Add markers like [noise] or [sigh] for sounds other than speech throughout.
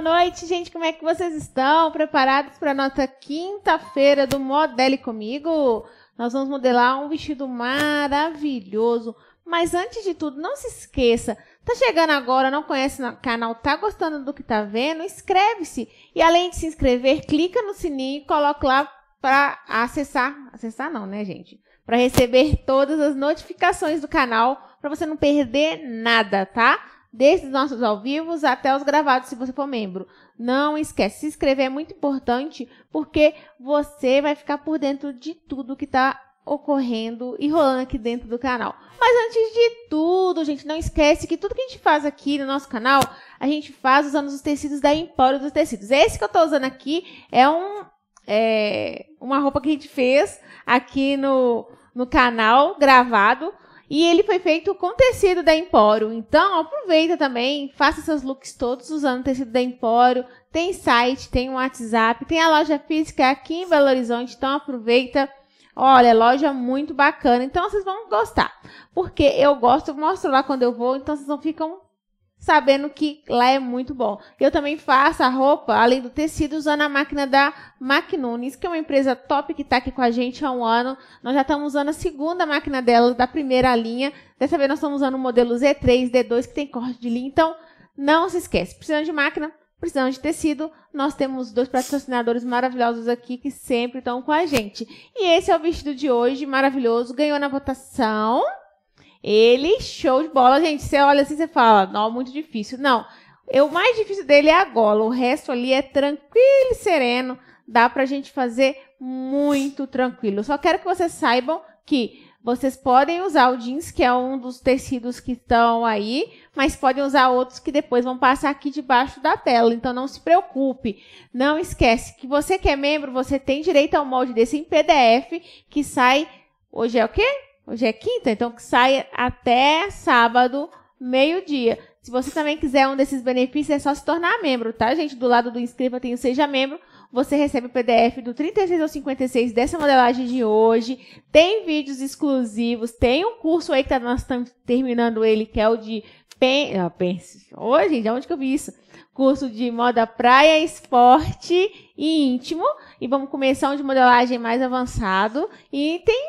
Boa noite, gente. Como é que vocês estão? Preparados para a nossa quinta-feira do Modele Comigo? Nós vamos modelar um vestido maravilhoso. Mas antes de tudo, não se esqueça, tá chegando agora, não conhece o canal, tá gostando do que tá vendo? Inscreve-se. E além de se inscrever, clica no sininho e coloca lá para acessar, acessar não, né, gente? Para receber todas as notificações do canal, para você não perder nada, tá? desde nossos ao vivo até os gravados, se você for membro. Não esquece, se inscrever é muito importante, porque você vai ficar por dentro de tudo que está ocorrendo e rolando aqui dentro do canal. Mas antes de tudo, gente, não esquece que tudo que a gente faz aqui no nosso canal, a gente faz usando os tecidos da Empório dos Tecidos. Esse que eu estou usando aqui é um é, uma roupa que a gente fez aqui no, no canal, gravado, e ele foi feito com tecido da Empório. Então, aproveita também, faça seus looks todos usando tecido da Empório. Tem site, tem um WhatsApp, tem a loja física aqui em Belo Horizonte. Então, aproveita. Olha, loja muito bacana. Então, vocês vão gostar. Porque eu gosto, mostro lá quando eu vou. Então, vocês não ficam sabendo que lá é muito bom. Eu também faço a roupa, além do tecido, usando a máquina da Macnunes, que é uma empresa top que está aqui com a gente há um ano. Nós já estamos usando a segunda máquina dela, da primeira linha. Dessa vez nós estamos usando o modelo Z3, D2, que tem corte de linha. Então, não se esquece, precisando de máquina, precisando de tecido, nós temos dois patrocinadores maravilhosos aqui que sempre estão com a gente. E esse é o vestido de hoje, maravilhoso, ganhou na votação... Ele, show de bola, gente. Você olha assim, você fala, não, muito difícil. Não, o mais difícil dele é a gola. O resto ali é tranquilo e sereno. Dá pra gente fazer muito tranquilo. Só quero que vocês saibam que vocês podem usar o jeans, que é um dos tecidos que estão aí, mas podem usar outros que depois vão passar aqui debaixo da tela. Então não se preocupe. Não esquece que você que é membro, você tem direito ao molde desse em PDF que sai hoje é o quê? Hoje é quinta, então que sai até sábado, meio-dia. Se você também quiser um desses benefícios, é só se tornar membro, tá, gente? Do lado do inscreva tem o Seja Membro. Você recebe o PDF do 36 ao 56 dessa modelagem de hoje. Tem vídeos exclusivos. Tem um curso aí que tá, nós estamos terminando ele, que é o de pen... Ah, pense. Ô, gente, aonde que eu vi isso? Curso de moda praia, esporte e íntimo. E vamos começar um de modelagem mais avançado. E tem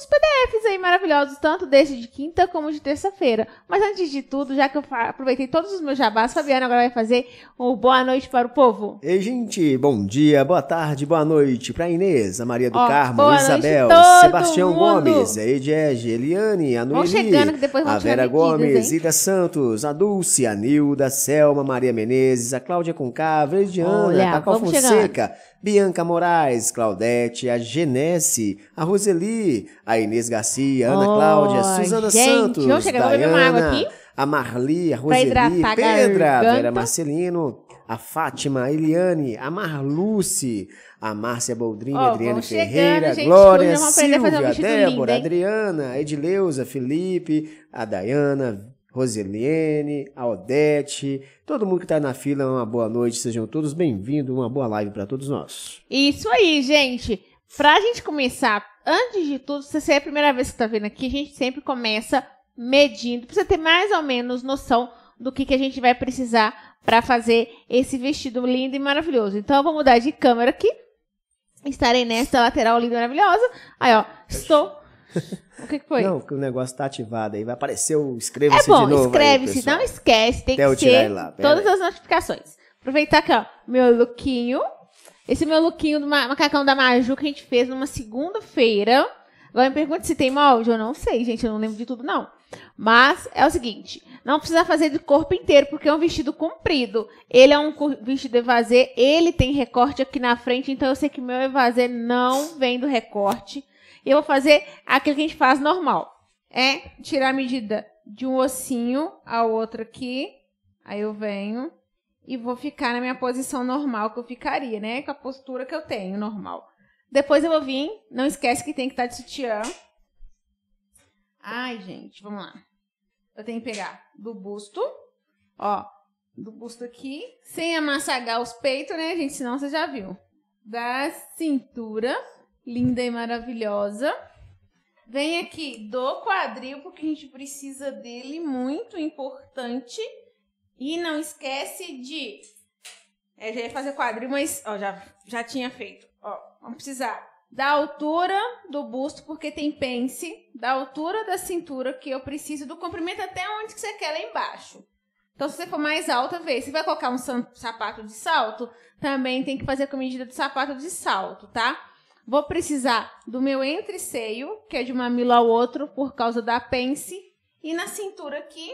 os PDFs aí maravilhosos, tanto desde de quinta como de terça-feira. Mas antes de tudo, já que eu aproveitei todos os meus jabás, Fabiana agora vai fazer o boa noite para o povo. Ei, gente, bom dia, boa tarde, boa noite para Inês, a Maria do Ó, Carmo, Isabel, Sebastião mundo. Gomes, a Ediege, Eliane, a Noeli, a Vera Gomes, hein? Ida Santos, a Dulce, a Nilda, a Selma, Maria Menezes, a Cláudia Conca, a Ediana, Olha, a Cacau Fonseca. Chegando. Bianca Moraes, Claudete, a Genesse, a Roseli, a Inês Garcia, Ana oh, Cláudia, Suzana gente, Santos, eu a Marli, a Roseli, Pedra, a Vera Marcelino, a Fátima, a Eliane, a Marluce, a Márcia Boldrini, oh, Adriana Ferreira, chegando, Glória, Silvia, a Débora, lindo, Adriana, a Edileuza, Felipe, a Dayana, Roseliene, a Odete, todo mundo que está na fila, uma boa noite, sejam todos bem-vindos, uma boa live para todos nós. Isso aí, gente. Para a gente começar, antes de tudo, se é a primeira vez que está vendo aqui, a gente sempre começa medindo, para você ter mais ou menos noção do que, que a gente vai precisar para fazer esse vestido lindo e maravilhoso. Então, eu vou mudar de câmera aqui. Estarei nesta lateral linda e maravilhosa. Aí, ó, estou [laughs] O que, que foi? Não, que o negócio tá ativado aí. Vai aparecer o inscreva-se é bom, de novo. Inscreve-se, não esquece, tem Até que ser lá, todas aí. as notificações. Aproveitar aqui, ó, meu lookinho. Esse meu lookinho do macacão da Maju que a gente fez numa segunda-feira. Agora me pergunta se tem molde. Eu não sei, gente. Eu não lembro de tudo, não. Mas é o seguinte: não precisa fazer de corpo inteiro, porque é um vestido comprido. Ele é um vestido evasê, ele tem recorte aqui na frente, então eu sei que meu evasê não vem do recorte. Eu vou fazer aquilo que a gente faz normal. É tirar a medida de um ossinho ao outro aqui. Aí eu venho e vou ficar na minha posição normal que eu ficaria, né? Com a postura que eu tenho, normal. Depois eu vou vir. Não esquece que tem que estar tá de sutiã. Ai, gente, vamos lá. Eu tenho que pegar do busto, ó, do busto aqui, sem amassagar os peitos, né, gente? Senão você já viu. Da cintura linda e maravilhosa. Vem aqui do quadril, porque a gente precisa dele, muito importante. E não esquece de. É, já ia fazer quadril, mas ó, já, já tinha feito. Ó, vamos precisar da altura do busto, porque tem pence, da altura da cintura, que eu preciso do comprimento até onde que você quer, lá embaixo. Então, se você for mais alta, vê. Se vai colocar um sapato de salto, também tem que fazer com a medida do sapato de salto, tá? Vou precisar do meu entreceio, que é de um mamilo ao outro, por causa da pence. E na cintura aqui,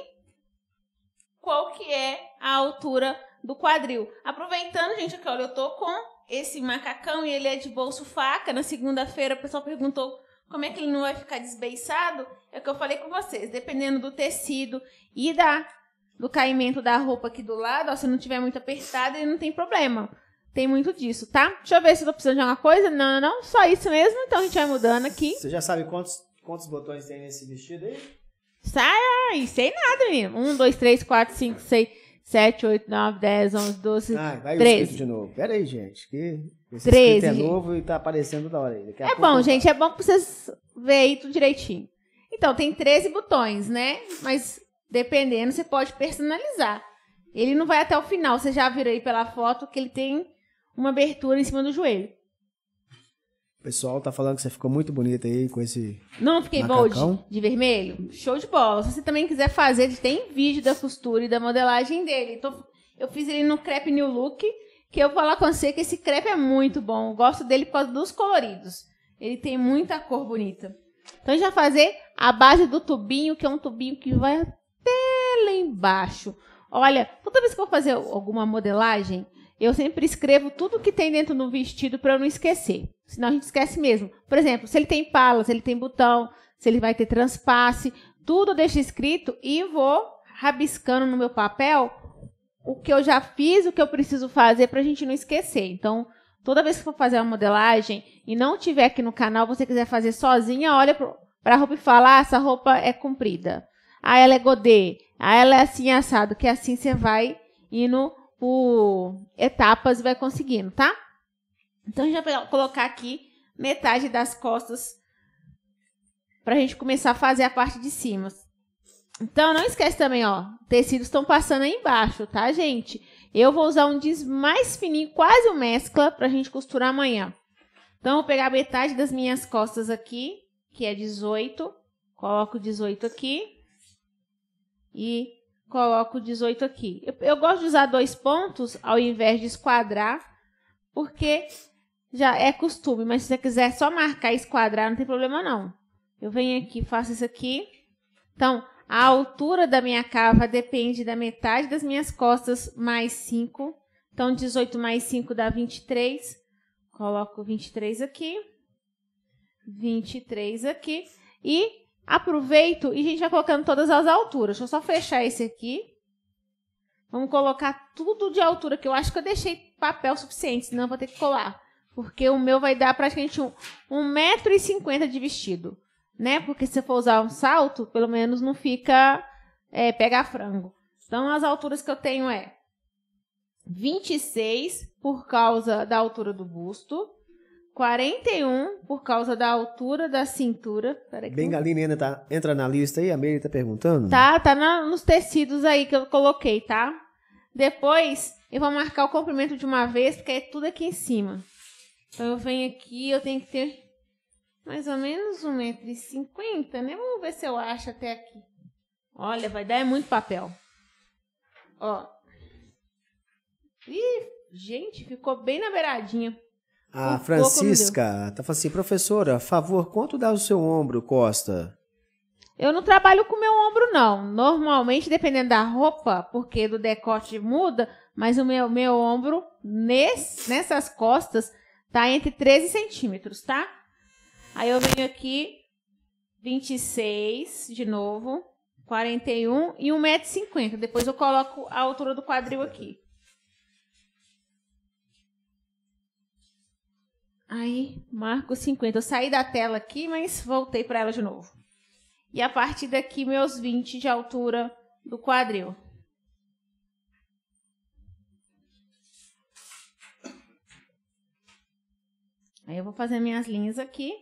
qual que é a altura do quadril. Aproveitando, gente, que olha, eu tô com esse macacão e ele é de bolso faca. Na segunda-feira, o pessoal perguntou como é que ele não vai ficar desbeiçado. É o que eu falei com vocês, dependendo do tecido e da do caimento da roupa aqui do lado, ó, se não tiver muito apertado, ele não tem problema. Tem muito disso, tá? Deixa eu ver se eu tô precisando de alguma coisa. Não, não, não. Só isso mesmo. Então a gente vai mudando aqui. Você já sabe quantos, quantos botões tem nesse vestido aí? Sai, sem nada, menino. Um, dois, três, quatro, cinco, seis, sete, oito, nove, dez, onze, doze, ah, vai treze. de novo. Pera aí, gente. Que esse 13, é novo gente. e tá aparecendo da hora aí. é pouco, bom, gente. É bom pra vocês verem tudo direitinho. Então, tem 13 botões, né? Mas dependendo, você pode personalizar. Ele não vai até o final. Você já viu aí pela foto que ele tem uma abertura em cima do joelho. O pessoal tá falando que você ficou muito bonita aí com esse. Não fiquei macacão. de vermelho? Show de bola. Se você também quiser fazer, tem vídeo da costura e da modelagem dele. eu fiz ele no Crepe New Look, que eu vou falar com você que esse crepe é muito bom. Eu gosto dele por causa dos coloridos. Ele tem muita cor bonita. Então a gente vai fazer a base do tubinho, que é um tubinho que vai até lá embaixo. Olha, toda vez que eu vou fazer alguma modelagem, eu sempre escrevo tudo que tem dentro do vestido para eu não esquecer. Senão a gente esquece mesmo. Por exemplo, se ele tem pala, se ele tem botão, se ele vai ter transpasse, tudo eu deixo escrito e vou rabiscando no meu papel o que eu já fiz, o que eu preciso fazer para a gente não esquecer. Então, toda vez que for fazer uma modelagem e não tiver aqui no canal, você quiser fazer sozinha, olha para a roupa e fala: ah, essa roupa é comprida. Ah, ela é godê. Ah, ela é assim assado. Que é assim você vai indo por etapas vai conseguindo, tá? Então já gente vai colocar aqui metade das costas para a gente começar a fazer a parte de cima. Então não esquece também, ó, tecidos estão passando aí embaixo, tá, gente? Eu vou usar um diz mais fininho, quase um mescla, para a gente costurar amanhã. Então, vou pegar metade das minhas costas aqui, que é 18. Coloco 18 aqui. E coloco 18 aqui. Eu, eu, gosto de usar dois pontos ao invés de esquadrar, porque já é costume, mas se você quiser só marcar e esquadrar, não tem problema não. Eu venho aqui, faço isso aqui. Então, a altura da minha cava depende da metade das minhas costas mais 5. Então, 18 mais 5 dá 23. Coloco 23 aqui. 23 aqui. E Aproveito e a gente vai colocando todas as alturas. Deixa eu só fechar esse aqui. Vamos colocar tudo de altura, que eu acho que eu deixei papel suficiente, senão vou ter que colar. Porque o meu vai dar praticamente 1,50m um, um metro e cinquenta de vestido. Né? Porque se você for usar um salto, pelo menos não fica é, pegar frango. Então, as alturas que eu tenho é 26 por causa da altura do busto, 41 por causa da altura da cintura. Peraí Bengalina ainda tá, entra na lista aí, a Meire tá perguntando. Tá, tá na, nos tecidos aí que eu coloquei, tá? Depois eu vou marcar o comprimento de uma vez, porque é tudo aqui em cima. Então eu venho aqui, eu tenho que ter mais ou menos 1,50m, né? Vamos ver se eu acho até aqui. Olha, vai dar é muito papel. Ó. Ih, gente, ficou bem na beiradinha. A um Francisca tá falando assim, professora, favor, quanto dá o seu ombro, Costa? Eu não trabalho com meu ombro, não. Normalmente, dependendo da roupa, porque do decote muda, mas o meu, meu ombro, nesse, nessas costas, tá entre 13 centímetros, tá? Aí eu venho aqui, 26 de novo, 41 e 1,50m. Depois eu coloco a altura do quadril aqui. Aí, marco 50. Eu saí da tela aqui, mas voltei para ela de novo. E a partir daqui, meus 20 de altura do quadril. Aí eu vou fazer minhas linhas aqui.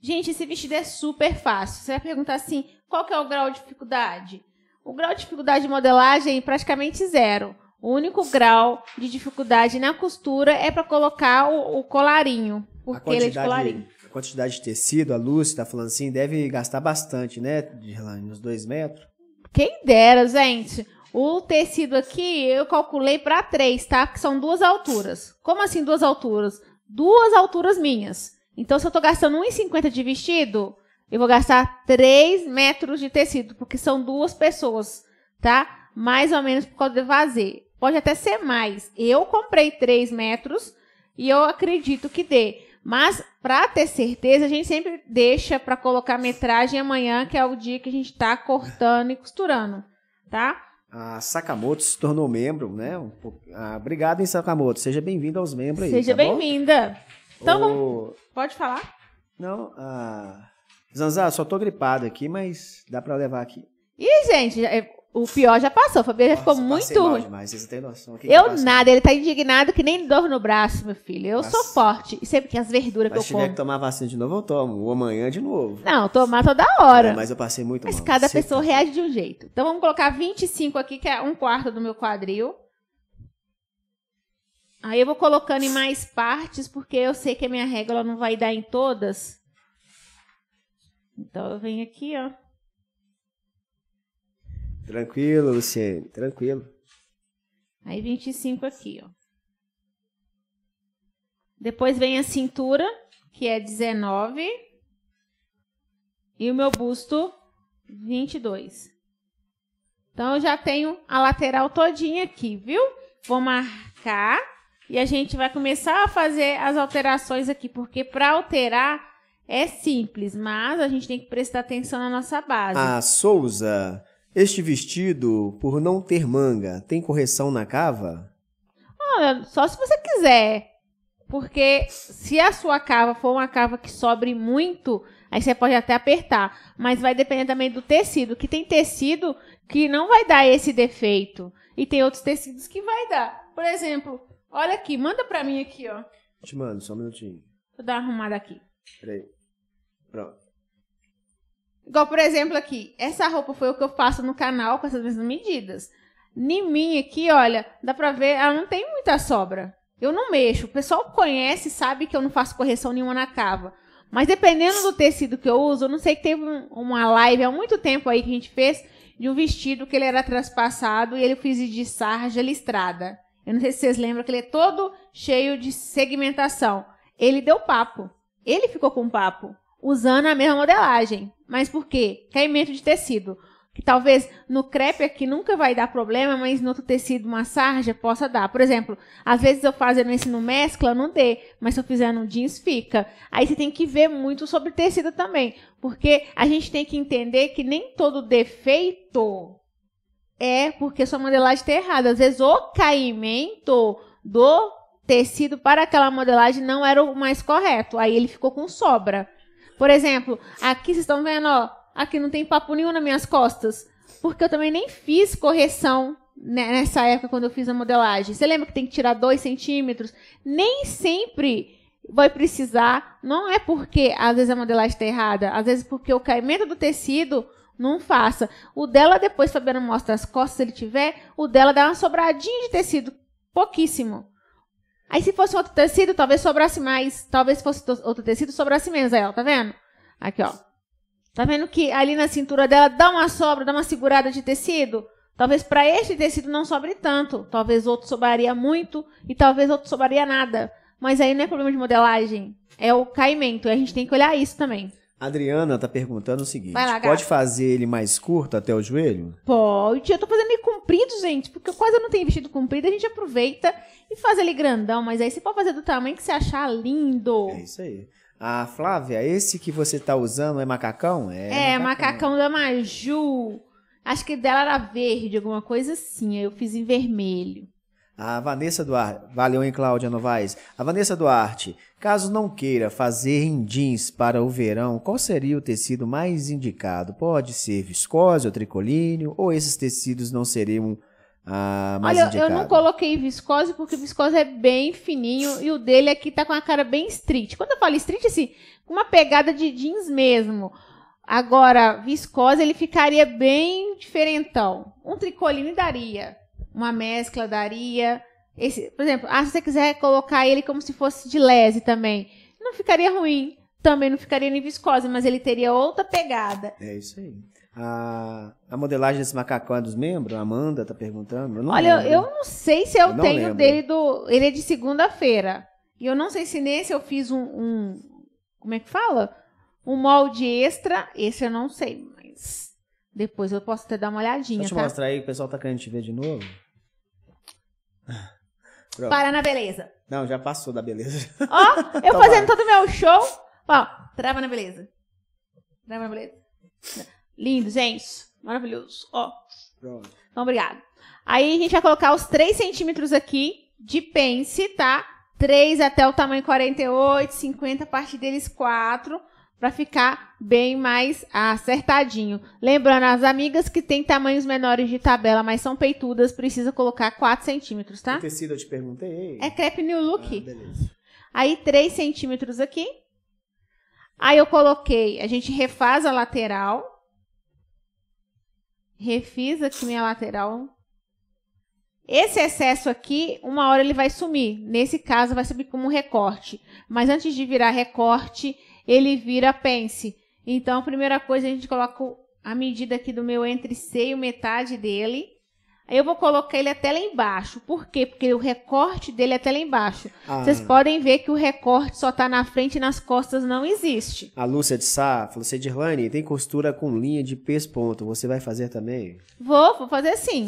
Gente, esse vestido é super fácil. Você vai perguntar assim, qual que é o grau de dificuldade? O grau de dificuldade de modelagem é praticamente zero. O único grau de dificuldade na costura é para colocar o, o, colarinho, porque ele é de colarinho. A quantidade de tecido, a luz está falando assim, deve gastar bastante, né, lá Uns dois metros? Quem dera, gente. O tecido aqui eu calculei para três, tá? Porque são duas alturas. Como assim duas alturas? Duas alturas minhas. Então, se eu estou gastando 1,50 de vestido, eu vou gastar 3 metros de tecido, porque são duas pessoas, tá? Mais ou menos por causa de vazio. Pode até ser mais. Eu comprei 3 metros e eu acredito que dê. Mas, para ter certeza, a gente sempre deixa para colocar metragem amanhã, que é o dia que a gente está cortando e costurando, tá? A Sakamoto se tornou membro, né? Ah, obrigado, hein, Sakamoto. Seja bem-vindo aos membros Seja aí. Seja tá bem-vinda. Então, o... pode falar? Não, a... Ah, Zanzá, só tô gripado aqui, mas dá para levar aqui. Ih, gente, é, o pior já passou. O Fabinho já ficou muito ruim. Demais, vocês têm noção. Que eu que tá nada, ele tá indignado que nem dor no braço, meu filho. Eu sou forte. E sempre que as verduras mas que eu como. Se tiver que tomar vacina de novo, eu tomo. Ou amanhã de novo. Não, tomar toda hora. É, mas eu passei muito mas mal. Mas cada pessoa tá... reage de um jeito. Então vamos colocar 25 aqui, que é um quarto do meu quadril. Aí eu vou colocando em mais partes, porque eu sei que a minha régua não vai dar em todas. Então eu venho aqui, ó. Tranquilo, Luciene, tranquilo. Aí 25 aqui, ó. Depois vem a cintura, que é 19. E o meu busto, 22. Então, eu já tenho a lateral todinha aqui, viu? Vou marcar e a gente vai começar a fazer as alterações aqui, porque para alterar é simples, mas a gente tem que prestar atenção na nossa base. A Souza este vestido, por não ter manga, tem correção na cava? Ah, só se você quiser. Porque se a sua cava for uma cava que sobre muito, aí você pode até apertar. Mas vai depender também do tecido. Que tem tecido que não vai dar esse defeito. E tem outros tecidos que vai dar. Por exemplo, olha aqui, manda pra mim aqui, ó. Te mando, só um minutinho. Vou dar uma arrumada aqui. Peraí. Pronto. Igual, por exemplo, aqui. Essa roupa foi o que eu faço no canal com essas mesmas medidas. Em mim aqui, olha, dá pra ver, ela não tem muita sobra. Eu não mexo. O pessoal conhece, sabe que eu não faço correção nenhuma na cava. Mas dependendo do tecido que eu uso, eu não sei que teve uma live há muito tempo aí que a gente fez de um vestido que ele era transpassado e ele fiz de sarja listrada. Eu não sei se vocês lembram que ele é todo cheio de segmentação. Ele deu papo. Ele ficou com papo, usando a mesma modelagem. Mas por quê? Caimento de tecido. Que talvez no crepe aqui nunca vai dar problema, mas no outro tecido, uma sarja, possa dar. Por exemplo, às vezes eu fazendo esse no mescla, não dê, mas se eu fizer no jeans, fica. Aí você tem que ver muito sobre tecido também, porque a gente tem que entender que nem todo defeito é porque sua modelagem está errada. Às vezes o caimento do tecido para aquela modelagem não era o mais correto. Aí ele ficou com sobra. Por exemplo, aqui vocês estão vendo, ó, aqui não tem papo nenhum nas minhas costas. Porque eu também nem fiz correção nessa época quando eu fiz a modelagem. Você lembra que tem que tirar 2 centímetros? Nem sempre vai precisar. Não é porque às vezes a modelagem está errada, às vezes porque o caimento do tecido não faça. O dela, depois, Fabiano mostra as costas, se ele tiver, o dela dá uma sobradinha de tecido, pouquíssimo. Aí se fosse outro tecido, talvez sobrasse mais. Talvez fosse outro tecido, sobrasse menos. Aí, ó, tá vendo? Aqui, ó. Tá vendo que ali na cintura dela dá uma sobra, dá uma segurada de tecido? Talvez para este tecido não sobre tanto. Talvez outro sobraria muito e talvez outro sobraria nada. Mas aí não é problema de modelagem. É o caimento. E a gente tem que olhar isso também. Adriana tá perguntando o seguinte: lá, pode fazer ele mais curto até o joelho? Pode. Eu tô fazendo ele comprido, gente, porque quase não tenho vestido comprido. A gente aproveita e faz ele grandão, mas aí você pode fazer do tamanho que você achar lindo. É isso aí. Ah, Flávia, esse que você tá usando é macacão? É, é, é macacão. macacão da Maju. Acho que dela era verde, alguma coisa assim. Aí eu fiz em vermelho a Vanessa Duarte, valeu hein, Cláudia Novaes. A Vanessa Duarte, caso não queira fazer em jeans para o verão, qual seria o tecido mais indicado? Pode ser viscose ou tricolíneo, ou esses tecidos não seriam ah, mais Olha, indicados? eu não coloquei viscose porque viscose é bem fininho e o dele aqui tá com a cara bem street. Quando eu falo street, assim, com uma pegada de jeans mesmo. Agora, viscose ele ficaria bem diferentão. Um tricoline daria uma mescla daria. Esse, por exemplo, ah, se você quiser colocar ele como se fosse de lese também, não ficaria ruim. Também não ficaria nem viscosa, mas ele teria outra pegada. É isso aí. A, a modelagem desse macacão é dos membros? A Amanda tá perguntando. Eu Olha, eu não sei se eu, eu tenho lembro. dele do. Ele é de segunda-feira. E eu não sei se nesse eu fiz um, um. como é que fala? Um molde extra. Esse eu não sei, mas. Depois eu posso até dar uma olhadinha. Deixa eu tá? te mostrar aí, o pessoal tá querendo te ver de novo. Pronto. Parar na beleza. Não, já passou da beleza. [laughs] Ó, eu Tomara. Então fazendo todo o meu show. Ó, trava na beleza. Trava na beleza. Lindo, gente. Maravilhoso. Ó. Pronto. Então, obrigado. Aí a gente vai colocar os 3 centímetros aqui de pence, tá? 3 até o tamanho 48, 50, a partir deles 4 para ficar bem mais acertadinho. Lembrando as amigas que têm tamanhos menores de tabela, mas são peitudas, precisa colocar 4 centímetros, tá? O tecido eu te perguntei. É crepe new look. Ah, beleza. Aí 3 centímetros aqui. Aí eu coloquei, a gente refaz a lateral. Refiz aqui minha lateral. Esse excesso aqui, uma hora ele vai sumir. Nesse caso, vai subir como recorte. Mas antes de virar recorte, ele vira pence. Então, a primeira coisa, a gente coloca a medida aqui do meu entre seio, metade dele. Aí eu vou colocar ele até lá embaixo. Por quê? Porque o recorte dele é até lá embaixo. Ah. Vocês podem ver que o recorte só está na frente e nas costas não existe. A Lúcia de Sá falou assim, Dirlane, tem costura com linha de pesponto. Você vai fazer também? Vou, vou fazer sim.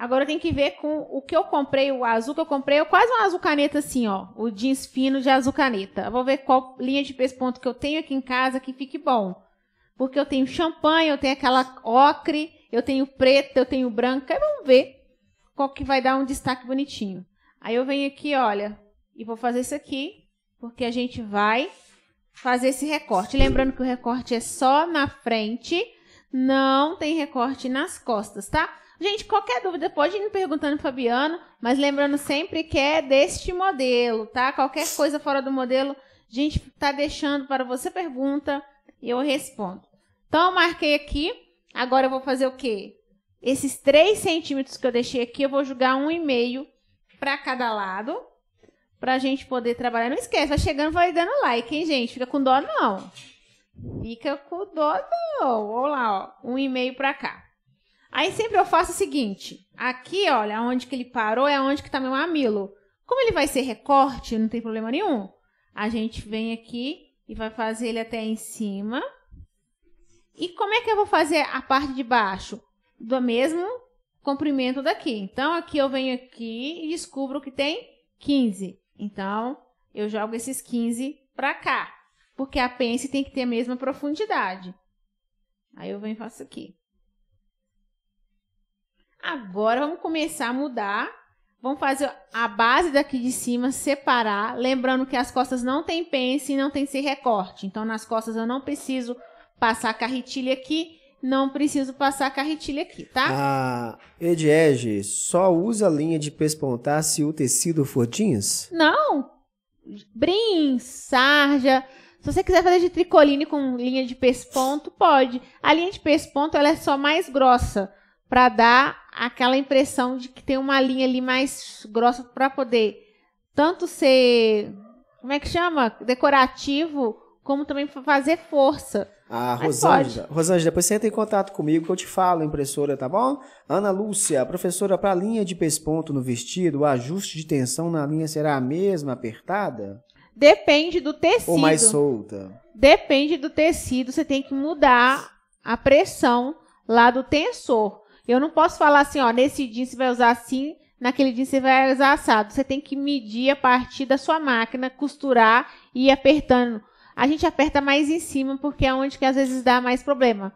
Agora tem que ver com o que eu comprei, o azul que eu comprei, eu é quase um azul caneta assim, ó, o jeans fino de azul caneta. Eu vou ver qual linha de peso ponto que eu tenho aqui em casa que fique bom. Porque eu tenho champanhe, eu tenho aquela ocre, eu tenho preta, eu tenho branca, aí vamos ver qual que vai dar um destaque bonitinho. Aí eu venho aqui, olha, e vou fazer isso aqui, porque a gente vai fazer esse recorte. Lembrando que o recorte é só na frente, não tem recorte nas costas, tá? Gente, qualquer dúvida pode ir me perguntando Fabiano, mas lembrando sempre que é deste modelo, tá? Qualquer coisa fora do modelo, a gente tá deixando para você pergunta e eu respondo. Então, eu marquei aqui. Agora eu vou fazer o quê? Esses 3 centímetros que eu deixei aqui, eu vou jogar 1,5 para cada lado, pra gente poder trabalhar. Não esquece, vai chegando, vai dando like, hein, gente? Fica com dó, não. Fica com dó, não. Vamos lá, ó. 1,5 para cá. Aí sempre eu faço o seguinte: aqui, olha, onde que ele parou é onde que tá meu mamilo. Como ele vai ser recorte, não tem problema nenhum. A gente vem aqui e vai fazer ele até em cima. E como é que eu vou fazer a parte de baixo? Do mesmo comprimento daqui. Então, aqui eu venho aqui e descubro que tem 15. Então, eu jogo esses 15 para cá. Porque a pence tem que ter a mesma profundidade. Aí eu venho e faço aqui. Agora vamos começar a mudar. Vamos fazer a base daqui de cima, separar. Lembrando que as costas não tem pence e não tem ser recorte. Então, nas costas eu não preciso passar carretilha aqui, não preciso passar carretilha aqui, tá? Ah, Ediege só usa a linha de pespontar se o tecido for jeans? Não! Brim, sarja... Se você quiser fazer de tricoline com linha de pesponto, pode. A linha de pesponto ela é só mais grossa para dar aquela impressão de que tem uma linha ali mais grossa para poder tanto ser, como é que chama? Decorativo, como também fazer força. a ah, Mas Rosângela, pode. Rosângela, depois você entra em contato comigo que eu te falo, impressora, tá bom? Ana Lúcia, professora, para a linha de pesponto no vestido, o ajuste de tensão na linha será a mesma apertada? Depende do tecido. Ou mais solta? Depende do tecido, você tem que mudar a pressão lá do tensor. Eu não posso falar assim, ó, nesse dia você vai usar assim, naquele dia você vai usar assado. Você tem que medir a partir da sua máquina, costurar e ir apertando. A gente aperta mais em cima porque é onde que às vezes dá mais problema.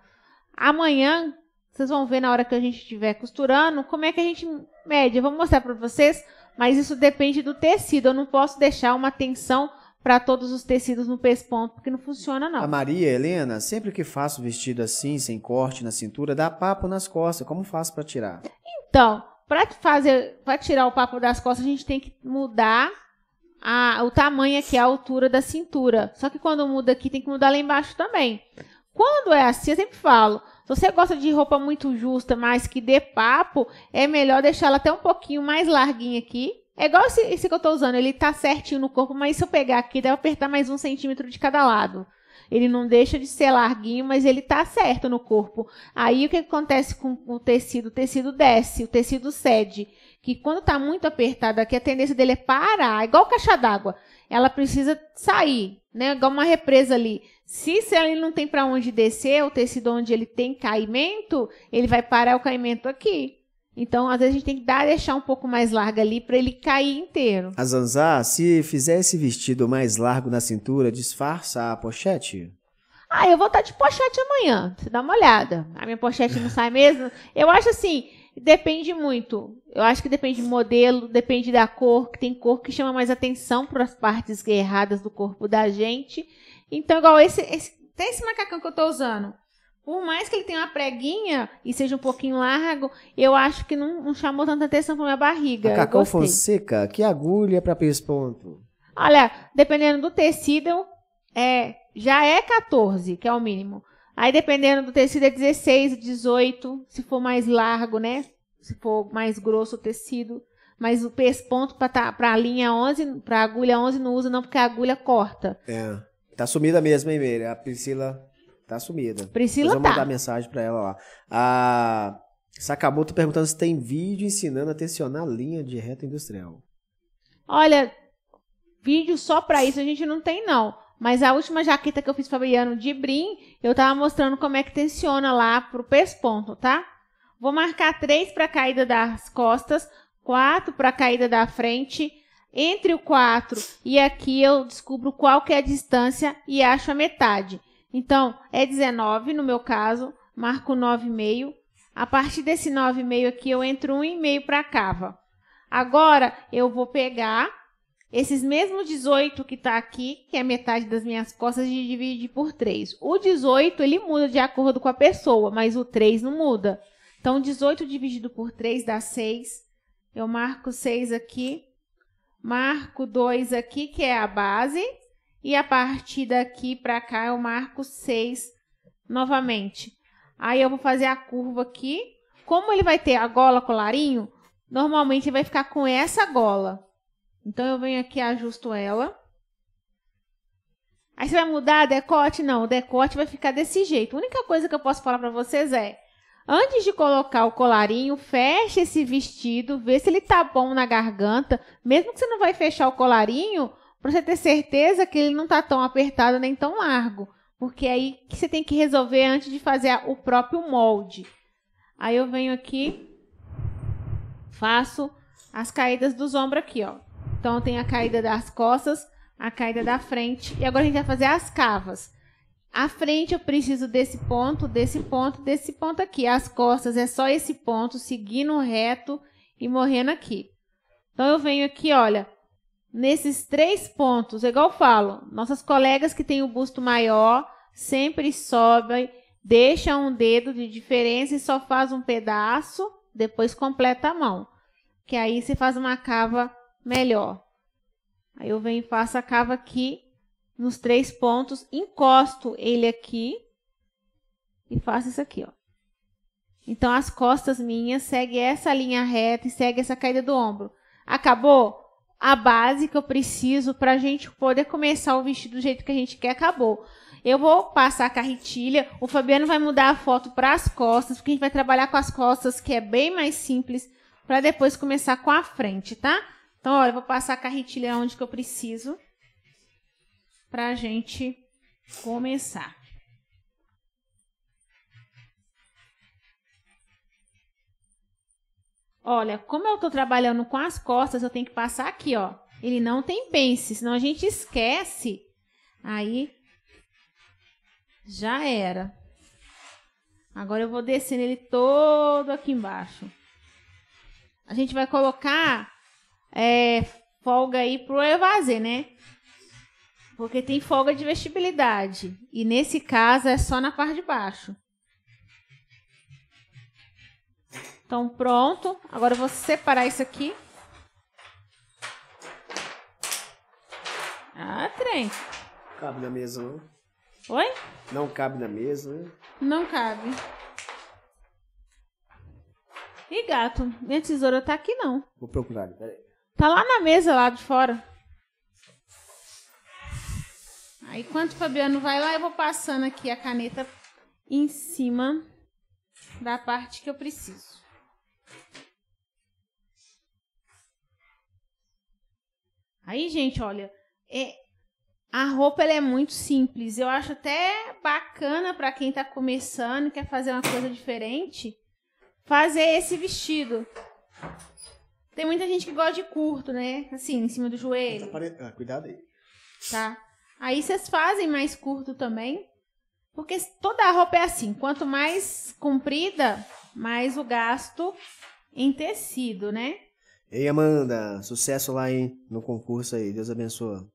Amanhã vocês vão ver na hora que a gente estiver costurando como é que a gente mede. Eu vou mostrar para vocês, mas isso depende do tecido. Eu não posso deixar uma tensão para todos os tecidos no pesponto, porque não funciona não. A Maria Helena, sempre que faço vestido assim, sem corte na cintura, dá papo nas costas. Como faço para tirar? Então, para fazer, para tirar o papo das costas, a gente tem que mudar a, o tamanho aqui, a altura da cintura. Só que quando muda aqui, tem que mudar lá embaixo também. Quando é assim, eu sempre falo, se você gosta de roupa muito justa, mas que dê papo, é melhor deixar ela até um pouquinho mais larguinha aqui, é igual esse, esse que eu tô usando, ele tá certinho no corpo, mas se eu pegar aqui, deve apertar mais um centímetro de cada lado. Ele não deixa de ser larguinho, mas ele tá certo no corpo. Aí o que acontece com o tecido? O tecido desce, o tecido cede. Que quando tá muito apertado aqui, a tendência dele é parar, igual caixa d'água. Ela precisa sair, né? Igual uma represa ali. Se, se ele não tem para onde descer, o tecido onde ele tem caimento, ele vai parar o caimento aqui. Então, às vezes, a gente tem que dar, deixar um pouco mais larga ali para ele cair inteiro. A Zanzá, se fizer esse vestido mais largo na cintura, disfarça a pochete? Ah, eu vou estar de pochete amanhã. Você dá uma olhada. A minha pochete não sai mesmo. Eu acho assim, depende muito. Eu acho que depende do modelo, depende da cor, que tem cor que chama mais atenção para as partes erradas do corpo da gente. Então, igual esse, esse tem esse macacão que eu estou usando. Por mais que ele tenha uma preguinha e seja um pouquinho largo, eu acho que não, não chamou tanta atenção pra minha barriga. A Cacau Fonseca, que agulha para pesponto? Olha, dependendo do tecido, é, já é 14, que é o mínimo. Aí dependendo do tecido é 16, 18, se for mais largo, né? Se for mais grosso o tecido. Mas o pesponto para tá, pra linha 11, pra agulha 11 não usa não, porque a agulha corta. É. Tá sumida mesmo, hein, Meire? A Priscila Tá sumida. Priscila Nós vamos tá. mandar mensagem pra ela lá. A Sakamoto perguntando se tem vídeo ensinando a tensionar linha de reta industrial. Olha, vídeo só pra isso a gente não tem, não. Mas a última jaqueta que eu fiz Fabiano de Brim, eu tava mostrando como é que tensiona lá pro pesponto, tá? Vou marcar três para caída das costas, quatro para caída da frente. Entre o 4 e aqui eu descubro qual que é a distância e acho a metade. Então, é 19 no meu caso, marco 9,5. A partir desse 9,5 aqui, eu entro 1,5 para a cava. Agora, eu vou pegar esses mesmos 18 que está aqui, que é metade das minhas costas, e dividir por 3. O 18, ele muda de acordo com a pessoa, mas o 3 não muda. Então, 18 dividido por 3 dá 6. Eu marco 6 aqui, marco 2 aqui, que é a base, e a partir daqui para cá eu marco 6 novamente. Aí eu vou fazer a curva aqui. Como ele vai ter a gola colarinho, normalmente ele vai ficar com essa gola. Então eu venho aqui ajusto ela. Aí você vai mudar decote? Não, o decote vai ficar desse jeito. A única coisa que eu posso falar para vocês é, antes de colocar o colarinho, feche esse vestido, vê se ele tá bom na garganta. Mesmo que você não vai fechar o colarinho, para você ter certeza que ele não está tão apertado nem tão largo. Porque aí que você tem que resolver antes de fazer o próprio molde. Aí eu venho aqui, faço as caídas dos ombros aqui, ó. Então tem a caída das costas, a caída da frente. E agora a gente vai fazer as cavas. A frente eu preciso desse ponto, desse ponto, desse ponto aqui. As costas é só esse ponto, seguindo reto e morrendo aqui. Então eu venho aqui, olha, nesses três pontos, é igual eu falo, nossas colegas que têm o busto maior sempre sobem, deixam um dedo de diferença e só faz um pedaço, depois completa a mão. Que aí você faz uma cava melhor. Aí eu venho e faço a cava aqui nos três pontos, encosto ele aqui e faço isso aqui, ó. Então as costas minhas seguem essa linha reta e segue essa caída do ombro. Acabou? a base que eu preciso para a gente poder começar o vestido do jeito que a gente quer, acabou. Eu vou passar a carretilha, o Fabiano vai mudar a foto para as costas, porque a gente vai trabalhar com as costas, que é bem mais simples, para depois começar com a frente, tá? Então, olha, eu vou passar a carretilha onde que eu preciso para a gente começar. olha, como eu estou trabalhando com as costas, eu tenho que passar aqui, ó. Ele não tem pence, senão a gente esquece. Aí já era. Agora eu vou descendo ele todo aqui embaixo. A gente vai colocar é, folga aí pro evasê, né? Porque tem folga de vestibilidade. E nesse caso é só na parte de baixo. Então, pronto. Agora eu vou separar isso aqui. Ah, trem. Cabe na mesa, não? Oi? Não cabe na mesa, né? Não cabe. E gato? Minha tesoura tá aqui, não. Vou procurar, peraí. Tá lá na mesa, lá de fora. Aí, enquanto o Fabiano vai lá, eu vou passando aqui a caneta em cima da parte que eu preciso. Aí, gente, olha, é, a roupa ela é muito simples. Eu acho até bacana para quem está começando e quer fazer uma coisa diferente, fazer esse vestido. Tem muita gente que gosta de curto, né? Assim, em cima do joelho. Ah, cuidado aí. Tá. Aí vocês fazem mais curto também. Porque toda a roupa é assim. Quanto mais comprida, mais o gasto em tecido, né? Ei, Amanda, sucesso lá, hein? No concurso aí, Deus abençoe.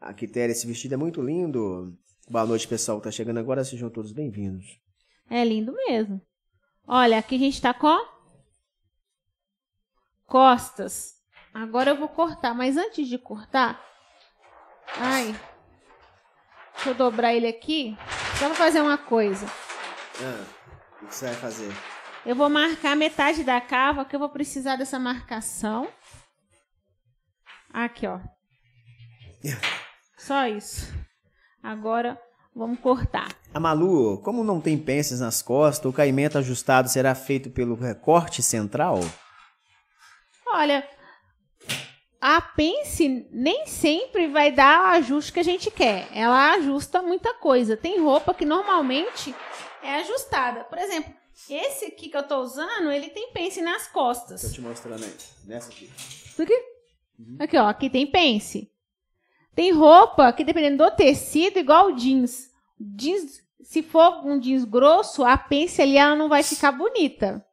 A Quitéria, esse vestido é muito lindo. Boa noite, pessoal. Tá chegando agora, sejam todos bem-vindos. É lindo mesmo. Olha, aqui a gente tá com costas. Agora eu vou cortar, mas antes de cortar, ai, deixa eu dobrar ele aqui. Vou fazer uma coisa. Ah, o que você vai fazer? Eu vou marcar metade da cava, que eu vou precisar dessa marcação. Aqui, ó. Só isso. Agora vamos cortar. A Malu, como não tem pences nas costas, o caimento ajustado será feito pelo recorte central? Olha, a pence nem sempre vai dar o ajuste que a gente quer. Ela ajusta muita coisa. Tem roupa que normalmente é ajustada. Por exemplo, esse aqui que eu tô usando, ele tem pence nas costas. Tô te mostrando né? aí. Nessa aqui. Isso aqui? Uhum. Aqui, ó. Aqui tem pence. Tem roupa que, dependendo do tecido, igual jeans. Jeans, se for um jeans grosso, a pence ali ela não vai ficar bonita.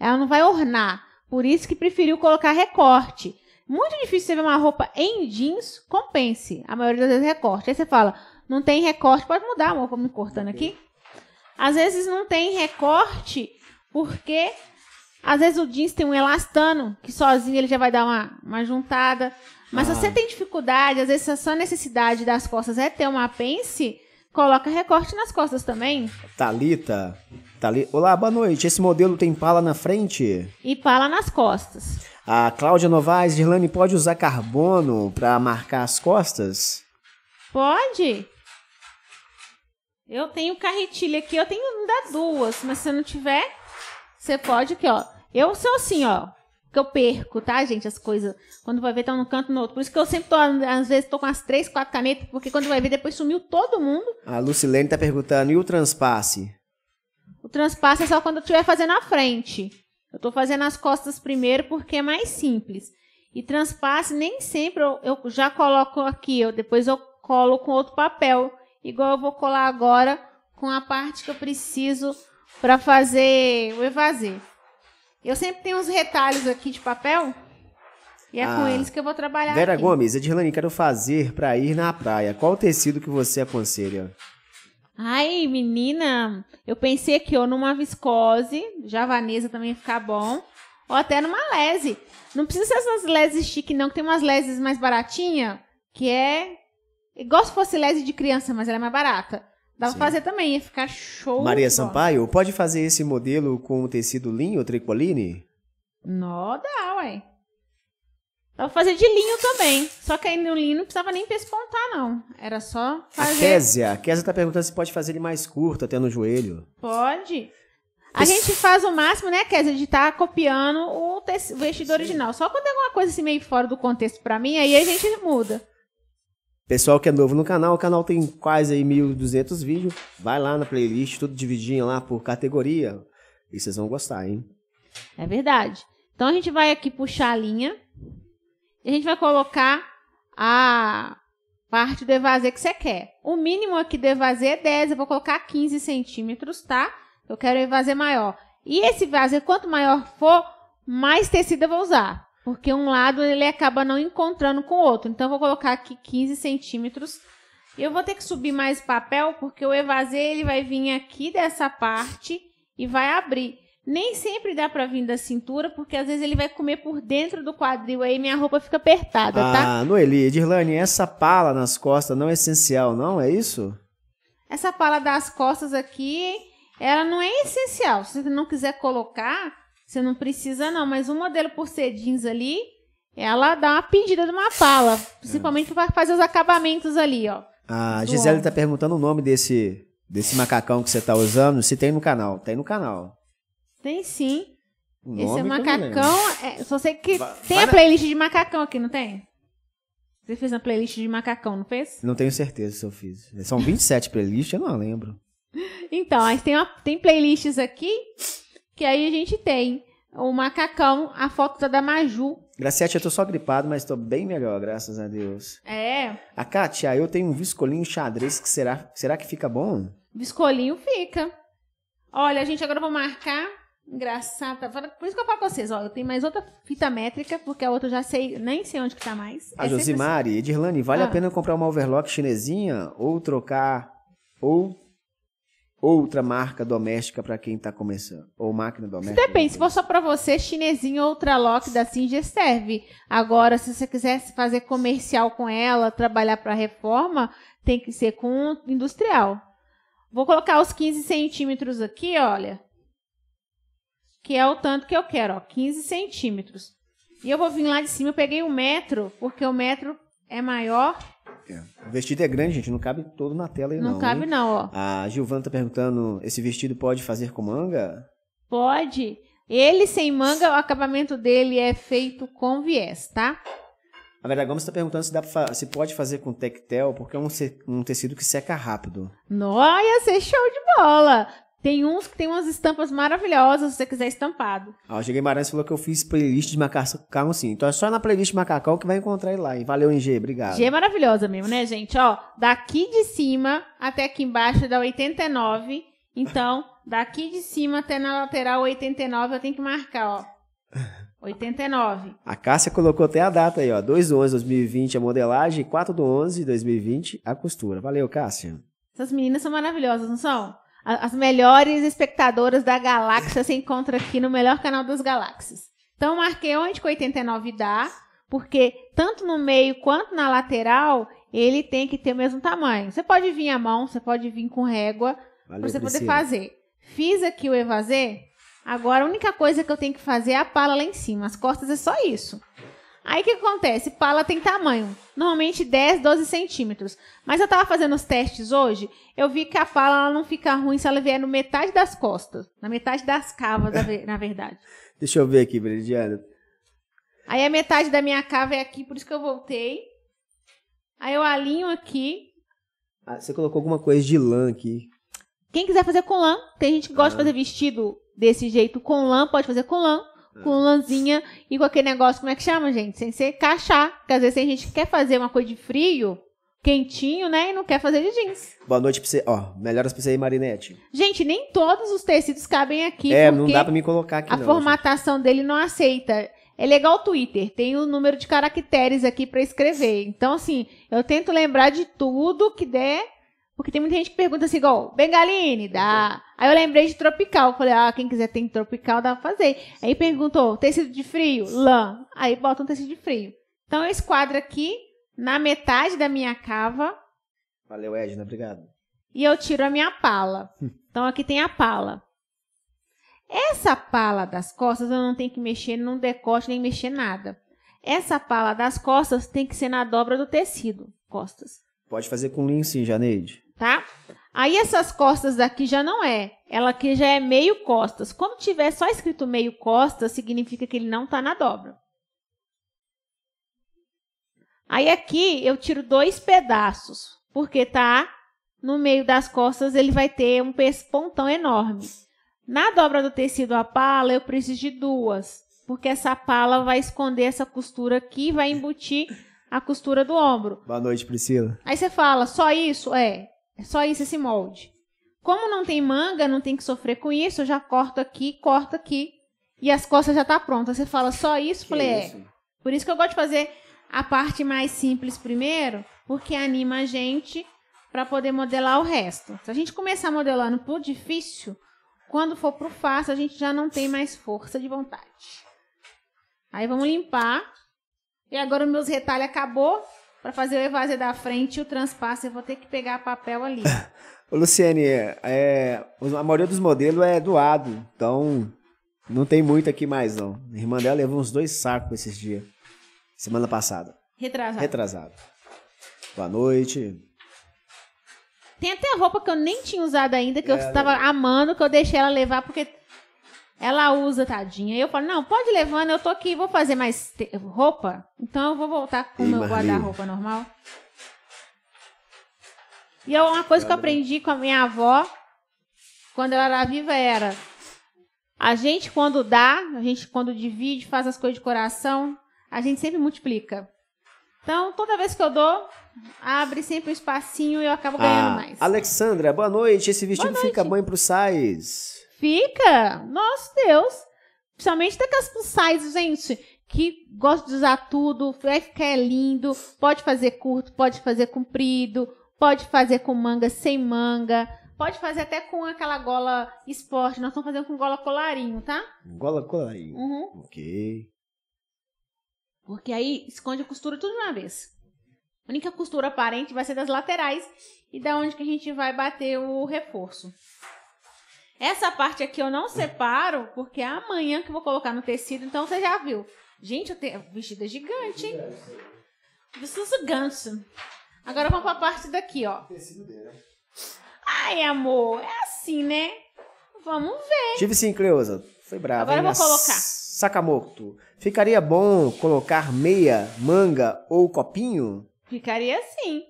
Ela não vai ornar. Por isso que preferiu colocar recorte. Muito difícil você ver uma roupa em jeans com pence. A maioria das vezes recorte. Aí você fala, não tem recorte, pode mudar, amor, vou me cortando aqui. Às vezes não tem recorte, porque às vezes o jeans tem um elastano, que sozinho ele já vai dar uma, uma juntada. Mas ah. se você ah. tem dificuldade, às vezes a sua necessidade das costas é ter uma pence, coloca recorte nas costas também. Talita, Thalita. Olá, boa noite. Esse modelo tem pala na frente? E pala nas costas. A Cláudia Novaes, Irlane, pode usar carbono para marcar as costas? Pode. Eu tenho carretilha aqui, eu tenho ainda duas, mas se não tiver, você pode aqui, ó. Eu sou assim, ó. Que eu perco, tá, gente? As coisas. Quando vai ver, tá no canto no outro. Por isso que eu sempre tô, às vezes, tô com as três, quatro canetas, porque quando vai ver, depois sumiu todo mundo. A Lucilene tá perguntando, e o transpasse? O transpasse é só quando eu estiver fazendo a frente. Eu tô fazendo as costas primeiro porque é mais simples. E transpasse nem sempre eu, eu já coloco aqui, ó. depois eu colo com outro papel igual eu vou colar agora com a parte que eu preciso para fazer o evasê. Eu sempre tenho uns retalhos aqui de papel e é ah, com eles que eu vou trabalhar. Vera aqui. Gomes, Edirlane, quero fazer para ir na praia. Qual o tecido que você aconselha? Ai, menina, eu pensei aqui ou numa viscose, javanesa também fica bom, ou até numa lese. Não precisa ser essas leses chique não, que tem umas leses mais baratinha, que é Igual se fosse lese de criança, mas ela é mais barata. Dá Sim. pra fazer também, ia ficar show. Maria Sampaio, pode fazer esse modelo com tecido linho ou tricoline? Não, dá, ué. Dá pra fazer de linho também. Só que aí no linho não precisava nem pespontar, não. Era só fazer. A Késia, a Késia tá perguntando se pode fazer ele mais curto, até no joelho. Pode. A gente faz o máximo, né, Késia, de estar tá copiando o, tecido, o Sim. original. Só quando é alguma coisa assim meio fora do contexto para mim, aí a gente muda. Pessoal que é novo no canal, o canal tem quase aí 1.200 vídeos. Vai lá na playlist, tudo dividinho lá por categoria. E vocês vão gostar, hein? É verdade. Então a gente vai aqui puxar a linha. E a gente vai colocar a parte do evasê que você quer. O mínimo aqui de evasê é 10. Eu vou colocar 15 centímetros, tá? Eu quero evasê maior. E esse evasê, quanto maior for, mais tecido eu vou usar. Porque um lado ele acaba não encontrando com o outro. Então, eu vou colocar aqui 15 centímetros. E eu vou ter que subir mais papel, porque o evasê ele vai vir aqui dessa parte e vai abrir. Nem sempre dá para vir da cintura, porque às vezes ele vai comer por dentro do quadril, aí minha roupa fica apertada, ah, tá? Ah, Noeli, Edirlane, essa pala nas costas não é essencial, não? É isso? Essa pala das costas aqui, ela não é essencial. Se você não quiser colocar, você não precisa, não, mas um modelo por ser jeans ali, ela dá uma pendida de uma fala. Principalmente para fazer os acabamentos ali, ó. A Gisele tá perguntando o nome desse, desse macacão que você tá usando, se tem no canal. Tem no canal. Tem sim. Nome Esse é macacão. É, só sei que. Vai, tem vai a na... playlist de macacão aqui, não tem? Você fez a playlist de macacão, não fez? Não tenho certeza se eu fiz. São 27 playlists, eu não lembro. [laughs] Então, aí tem, uma, tem playlists aqui que aí a gente tem o macacão, a foto da Maju. Graciete, eu tô só gripado, mas tô bem melhor, graças a Deus. É. A Kátia, eu tenho um viscolinho xadrez que será, será que fica bom? Viscolinho fica. Olha, gente, agora eu vou marcar. Engraçado. Tá Por isso que eu falo pra vocês, ó, eu tenho mais outra fita métrica, porque a outra eu já sei, nem sei onde que tá mais. A é assim. Josimari, assim. Edirlane, vale ah. a pena comprar uma overlock chinesinha ou trocar ou outra marca doméstica para quem está começando? Ou máquina doméstica? Depende. Se for só para você, chinesinho ou Traloc da Singer serve. Agora, se você quiser fazer comercial com ela, trabalhar para reforma, tem que ser com industrial. Vou colocar os 15 centímetros aqui, olha. Que é o tanto que eu quero, ó. 15 centímetros. E eu vou vir lá de cima, eu peguei o um metro, porque o metro é maior é. O vestido é grande, gente, não cabe todo na tela aí não. Não cabe hein? não, ó. A Gilvana tá perguntando, esse vestido pode fazer com manga? Pode. Ele sem manga, o acabamento dele é feito com viés, tá? A Vera Gomes está perguntando se, dá pra, se pode fazer com tectel, porque é um, um tecido que seca rápido. Nossa, ia ser show de bola! Tem uns que tem umas estampas maravilhosas, se você quiser estampado. Ah, o G. Guimarães falou que eu fiz playlist de macacão sim. Então é só na playlist macacão que vai encontrar ele lá. E valeu, G, obrigado. G é maravilhosa mesmo, né, gente? Ó, daqui de cima até aqui embaixo é dá 89. Então, daqui de cima até na lateral 89 eu tenho que marcar, ó. 89. A Cássia colocou até a data aí, ó. 2 do 11 2020 a modelagem e 4 do 11 2020 a costura. Valeu, Cássia. Essas meninas são maravilhosas, não são? As melhores espectadoras da galáxia se encontram aqui no melhor canal das galáxias. Então, marquei onde que 89 dá, porque tanto no meio quanto na lateral, ele tem que ter o mesmo tamanho. Você pode vir à mão, você pode vir com régua, para você Priscila. poder fazer. Fiz aqui o evaser, agora a única coisa que eu tenho que fazer é a pala lá em cima. As costas é só isso. Aí o que acontece? Pala tem tamanho, normalmente 10, 12 centímetros. Mas eu tava fazendo os testes hoje, eu vi que a pala não fica ruim se ela vier no metade das costas, na metade das cavas, na verdade. [laughs] Deixa eu ver aqui, Veridiana. Aí a metade da minha cava é aqui, por isso que eu voltei. Aí eu alinho aqui. Ah, você colocou alguma coisa de lã aqui. Quem quiser fazer com lã, tem gente que gosta ah. de fazer vestido desse jeito com lã, pode fazer com lã com lãzinha e com aquele negócio, como é que chama, gente? Sem ser cachá. Porque às vezes a gente quer fazer uma coisa de frio, quentinho, né? E não quer fazer de jeans. Boa noite pra você. Ó, melhoras pra você aí, Marinette. Gente, nem todos os tecidos cabem aqui. É, não dá pra me colocar aqui. A não, formatação gente. dele não aceita. É legal o Twitter, tem o um número de caracteres aqui para escrever. Então, assim, eu tento lembrar de tudo que der porque tem muita gente que pergunta assim, igual, Bengaline, dá. É. Aí eu lembrei de tropical. Falei, ah, quem quiser tem tropical, dá pra fazer. Aí perguntou, tecido de frio? Lã. Aí bota um tecido de frio. Então eu esquadro aqui, na metade da minha cava. Valeu, Edna, obrigado. E eu tiro a minha pala. [laughs] Então aqui tem a pala. Essa pala das costas eu não tenho que mexer num decote, nem mexer nada. Essa pala das costas tem que ser na dobra do tecido, costas. Pode fazer com linho sim, Janeide tá? Aí essas costas daqui já não é. Ela aqui já é meio costas. Quando tiver só escrito meio costas, significa que ele não tá na dobra. Aí aqui eu tiro dois pedaços, porque tá no meio das costas ele vai ter um pontão enorme. Na dobra do tecido a pala, eu preciso de duas, porque essa pala vai esconder essa costura aqui, vai embutir a costura do ombro. Boa noite, Priscila. Aí você fala, só isso? É. É só isso esse molde. Como não tem manga, não tem que sofrer com isso, eu já corto aqui, corto aqui. E as costas já tá pronta. Você fala só isso? Que falei, é. isso? é. Por isso que eu gosto de fazer a parte mais simples primeiro, porque anima a gente para poder modelar o resto. Se a gente começar modelando pro difícil, quando for pro fácil, a gente já não tem mais força de vontade. Aí vamos limpar. E agora os meus retalhos acabou. Para fazer o evasê da frente e o transpasso, eu vou ter que pegar papel ali. Ô, Luciane, é, a maioria dos modelos é doado, então não tem muito aqui mais, não. A irmã dela levou uns dois sacos esses dias. Semana passada. Retrasado. Retrasado. Boa noite. Tem até roupa que eu nem tinha usado ainda, que é, eu estava amando, que eu deixei ela levar, porque ela usa, tadinha. Eu falo, não, pode levando, eu tô aqui, vou fazer mais roupa. Então eu vou voltar com o meu guarda-roupa normal. E é uma coisa que eu aprendi com a minha avó, quando ela era viva, era... A gente, quando dá, a gente, quando divide, faz as coisas de coração, a gente sempre multiplica. Então, toda vez que eu dou, abre sempre um espacinho e eu acabo ah, ganhando ah, mais. Alexandra, boa noite. Esse vestido noite. fica bom pro size Fica! Nosso Deus! Principalmente com plus size, gente, que gosta de usar tudo, vai ficar lindo, pode fazer curto, pode fazer comprido, pode fazer com manga, sem manga, Pode fazer até com aquela gola esporte. Nós estamos fazendo com gola colarinho, tá? Gola colarinho. Uhum. Ok. Porque aí esconde a costura tudo de uma vez. A única costura aparente vai ser das laterais e da onde que a gente vai bater o reforço. Essa parte aqui eu não [laughs] separo, porque é amanhã que eu vou colocar no tecido, então você já viu. Gente, eu tenho... o vestido é gigante, hein? Preciso ganso. Agora vamos pra parte daqui, ó. Tecido dele, né? Ai, amor, é assim, né? Vamos ver. Tive sim, Cleusa. Foi brava. Agora hein? eu vou colocar. Sakamoto. Ficaria bom colocar meia, manga ou copinho? Ficaria sim.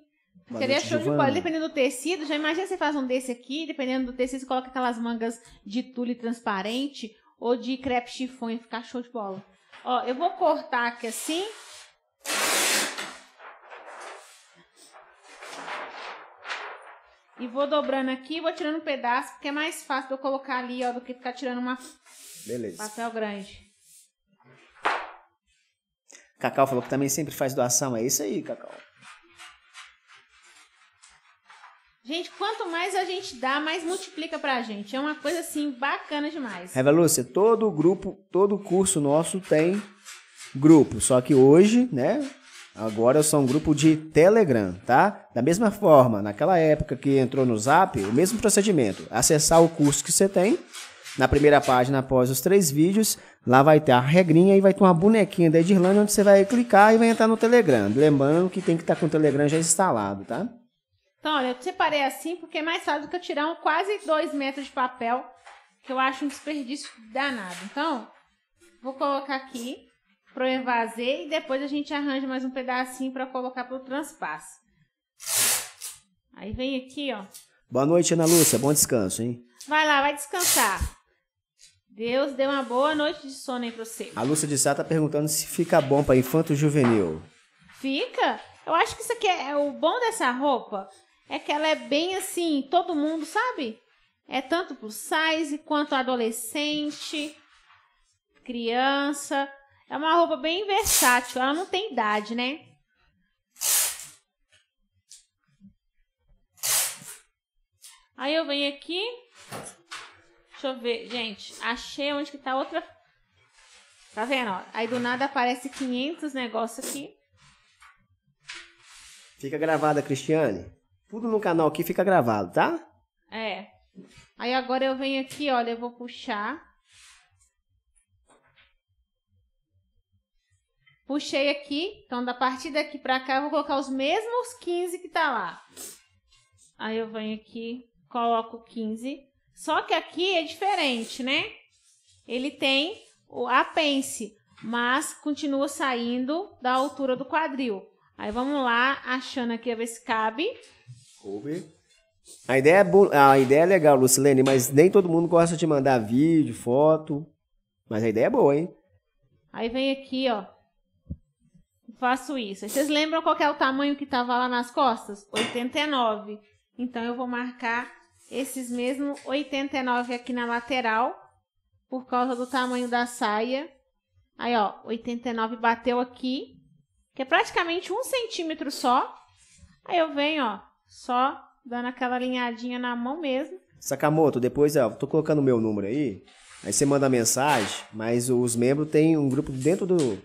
Seria show de bola, dependendo do tecido. Já imagina você faz um desse aqui, dependendo do tecido, você coloca aquelas mangas de tule transparente ou de crepe chifonha, ficar show de bola. Ó, eu vou cortar aqui assim. E vou dobrando aqui, vou tirando um pedaço, porque é mais fácil de eu colocar ali, ó, do que ficar tirando uma Beleza. papel grande. Cacau falou que também sempre faz doação, é isso aí, Cacau. Gente, quanto mais a gente dá, mais multiplica pra gente. É uma coisa assim bacana demais. Reva Lúcia, todo grupo, todo curso nosso tem grupo, só que hoje, né, Agora eu sou um grupo de Telegram, tá? Da mesma forma, naquela época que entrou no Zap, o mesmo procedimento. Acessar o curso que você tem. Na primeira página, após os três vídeos, lá vai ter a regrinha e vai ter uma bonequinha da Edirlanda onde você vai clicar e vai entrar no Telegram. Lembrando que tem que estar tá com o Telegram já instalado, tá? Então, olha, eu separei assim porque é mais fácil do que eu tirar um, quase dois metros de papel, que eu acho um desperdício danado. Então, vou colocar aqui para eu envasei e depois a gente arranja mais um pedacinho para colocar para o transpasse. Aí vem aqui, ó. Boa noite, Ana Lúcia. Bom descanso, hein? Vai lá, vai descansar. Deus deu uma boa noite de sono aí pra você. A Lúcia de Sá tá perguntando se fica bom para infanto juvenil. Fica? Eu acho que isso aqui é, é o bom dessa roupa é que ela é bem assim, todo mundo, sabe? É tanto o size quanto adolescente, criança. É uma roupa bem versátil, ela não tem idade, né? Aí eu venho aqui. Deixa eu ver, gente, achei onde que tá outra. Tá vendo, ó? Aí do nada aparece 500 negócios aqui. Fica gravada, Cristiane. Tudo no canal aqui fica gravado, tá? É. Aí agora eu venho aqui, olha, eu vou puxar. Puxei aqui, então da partir daqui pra cá eu vou colocar os mesmos 15 que tá lá. Aí eu venho aqui, coloco 15. Só que aqui é diferente, né? Ele tem a pence, mas continua saindo da altura do quadril. Aí vamos lá, achando aqui, a ver se cabe. A ideia, é bo... a ideia é legal, Lucilene, mas nem todo mundo gosta de mandar vídeo, foto. Mas a ideia é boa, hein? Aí vem aqui, ó. Faço isso. vocês lembram qual é o tamanho que tava lá nas costas? 89. Então eu vou marcar esses mesmos 89 aqui na lateral, por causa do tamanho da saia. Aí, ó, 89 bateu aqui, que é praticamente um centímetro só. Aí eu venho, ó, só dando aquela linhadinha na mão mesmo. Sakamoto, depois, ó, tô colocando o meu número aí. Aí você manda mensagem, mas os membros têm um grupo dentro do.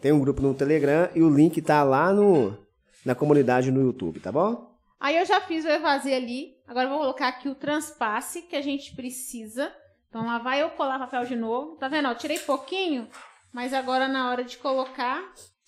Tem um grupo no Telegram e o link tá lá no, na comunidade no YouTube, tá bom? Aí eu já fiz o evasê ali. Agora eu vou colocar aqui o transpasse que a gente precisa. Então lá vai eu colar papel de novo. Tá vendo? Ó, tirei pouquinho, mas agora na hora de colocar,